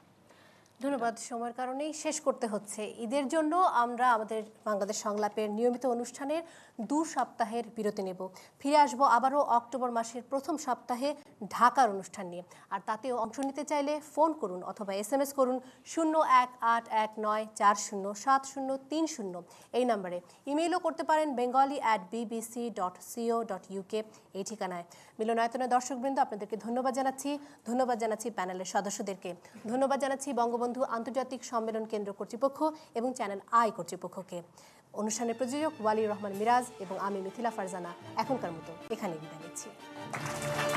ধন্যবাদ সময়ের কারণেই শেষ করতে হচ্ছে ঈদের জন্য আমরা আমাদের বাংলাদেশ সংলাপের নিয়মিত অনুষ্ঠানের দু সপ্তাহের বিরতি নেব ফিরে আসবো আবারও অক্টোবর মাসের প্রথম সপ্তাহে ঢাকার অনুষ্ঠান নিয়ে আর তাতেও অংশ নিতে চাইলে ফোন করুন অথবা এস এম এস করুন শূন্য এক আট এক নয় চার শূন্য সাত শূন্য তিন শূন্য এই নাম্বারে ইমেইলও করতে পারেন Bengali at BBC dot co dot UK এই ঠিকানায় মিলনায়তনের দর্শকবৃন্দ আপনাদেরকে ধন্যবাদ জানাচ্ছি ধন্যবাদ জানাচ্ছি প্যানেলের সদস্যদেরকে ধন্যবাদ জানাচ্ছি বঙ্গবন্ধু বঙ্গবন্ধু আন্তর্জাতিক সম্মেলন কেন্দ্র কর্তৃপক্ষ এবং চ্যানেল আই কর্তৃপক্ষকে অনুষ্ঠানের প্রযোজক ওয়ালি রহমান মিরাজ এবং আমি মিথিলা ফারজানা এখনকার মতো এখানে বিদায় নিচ্ছি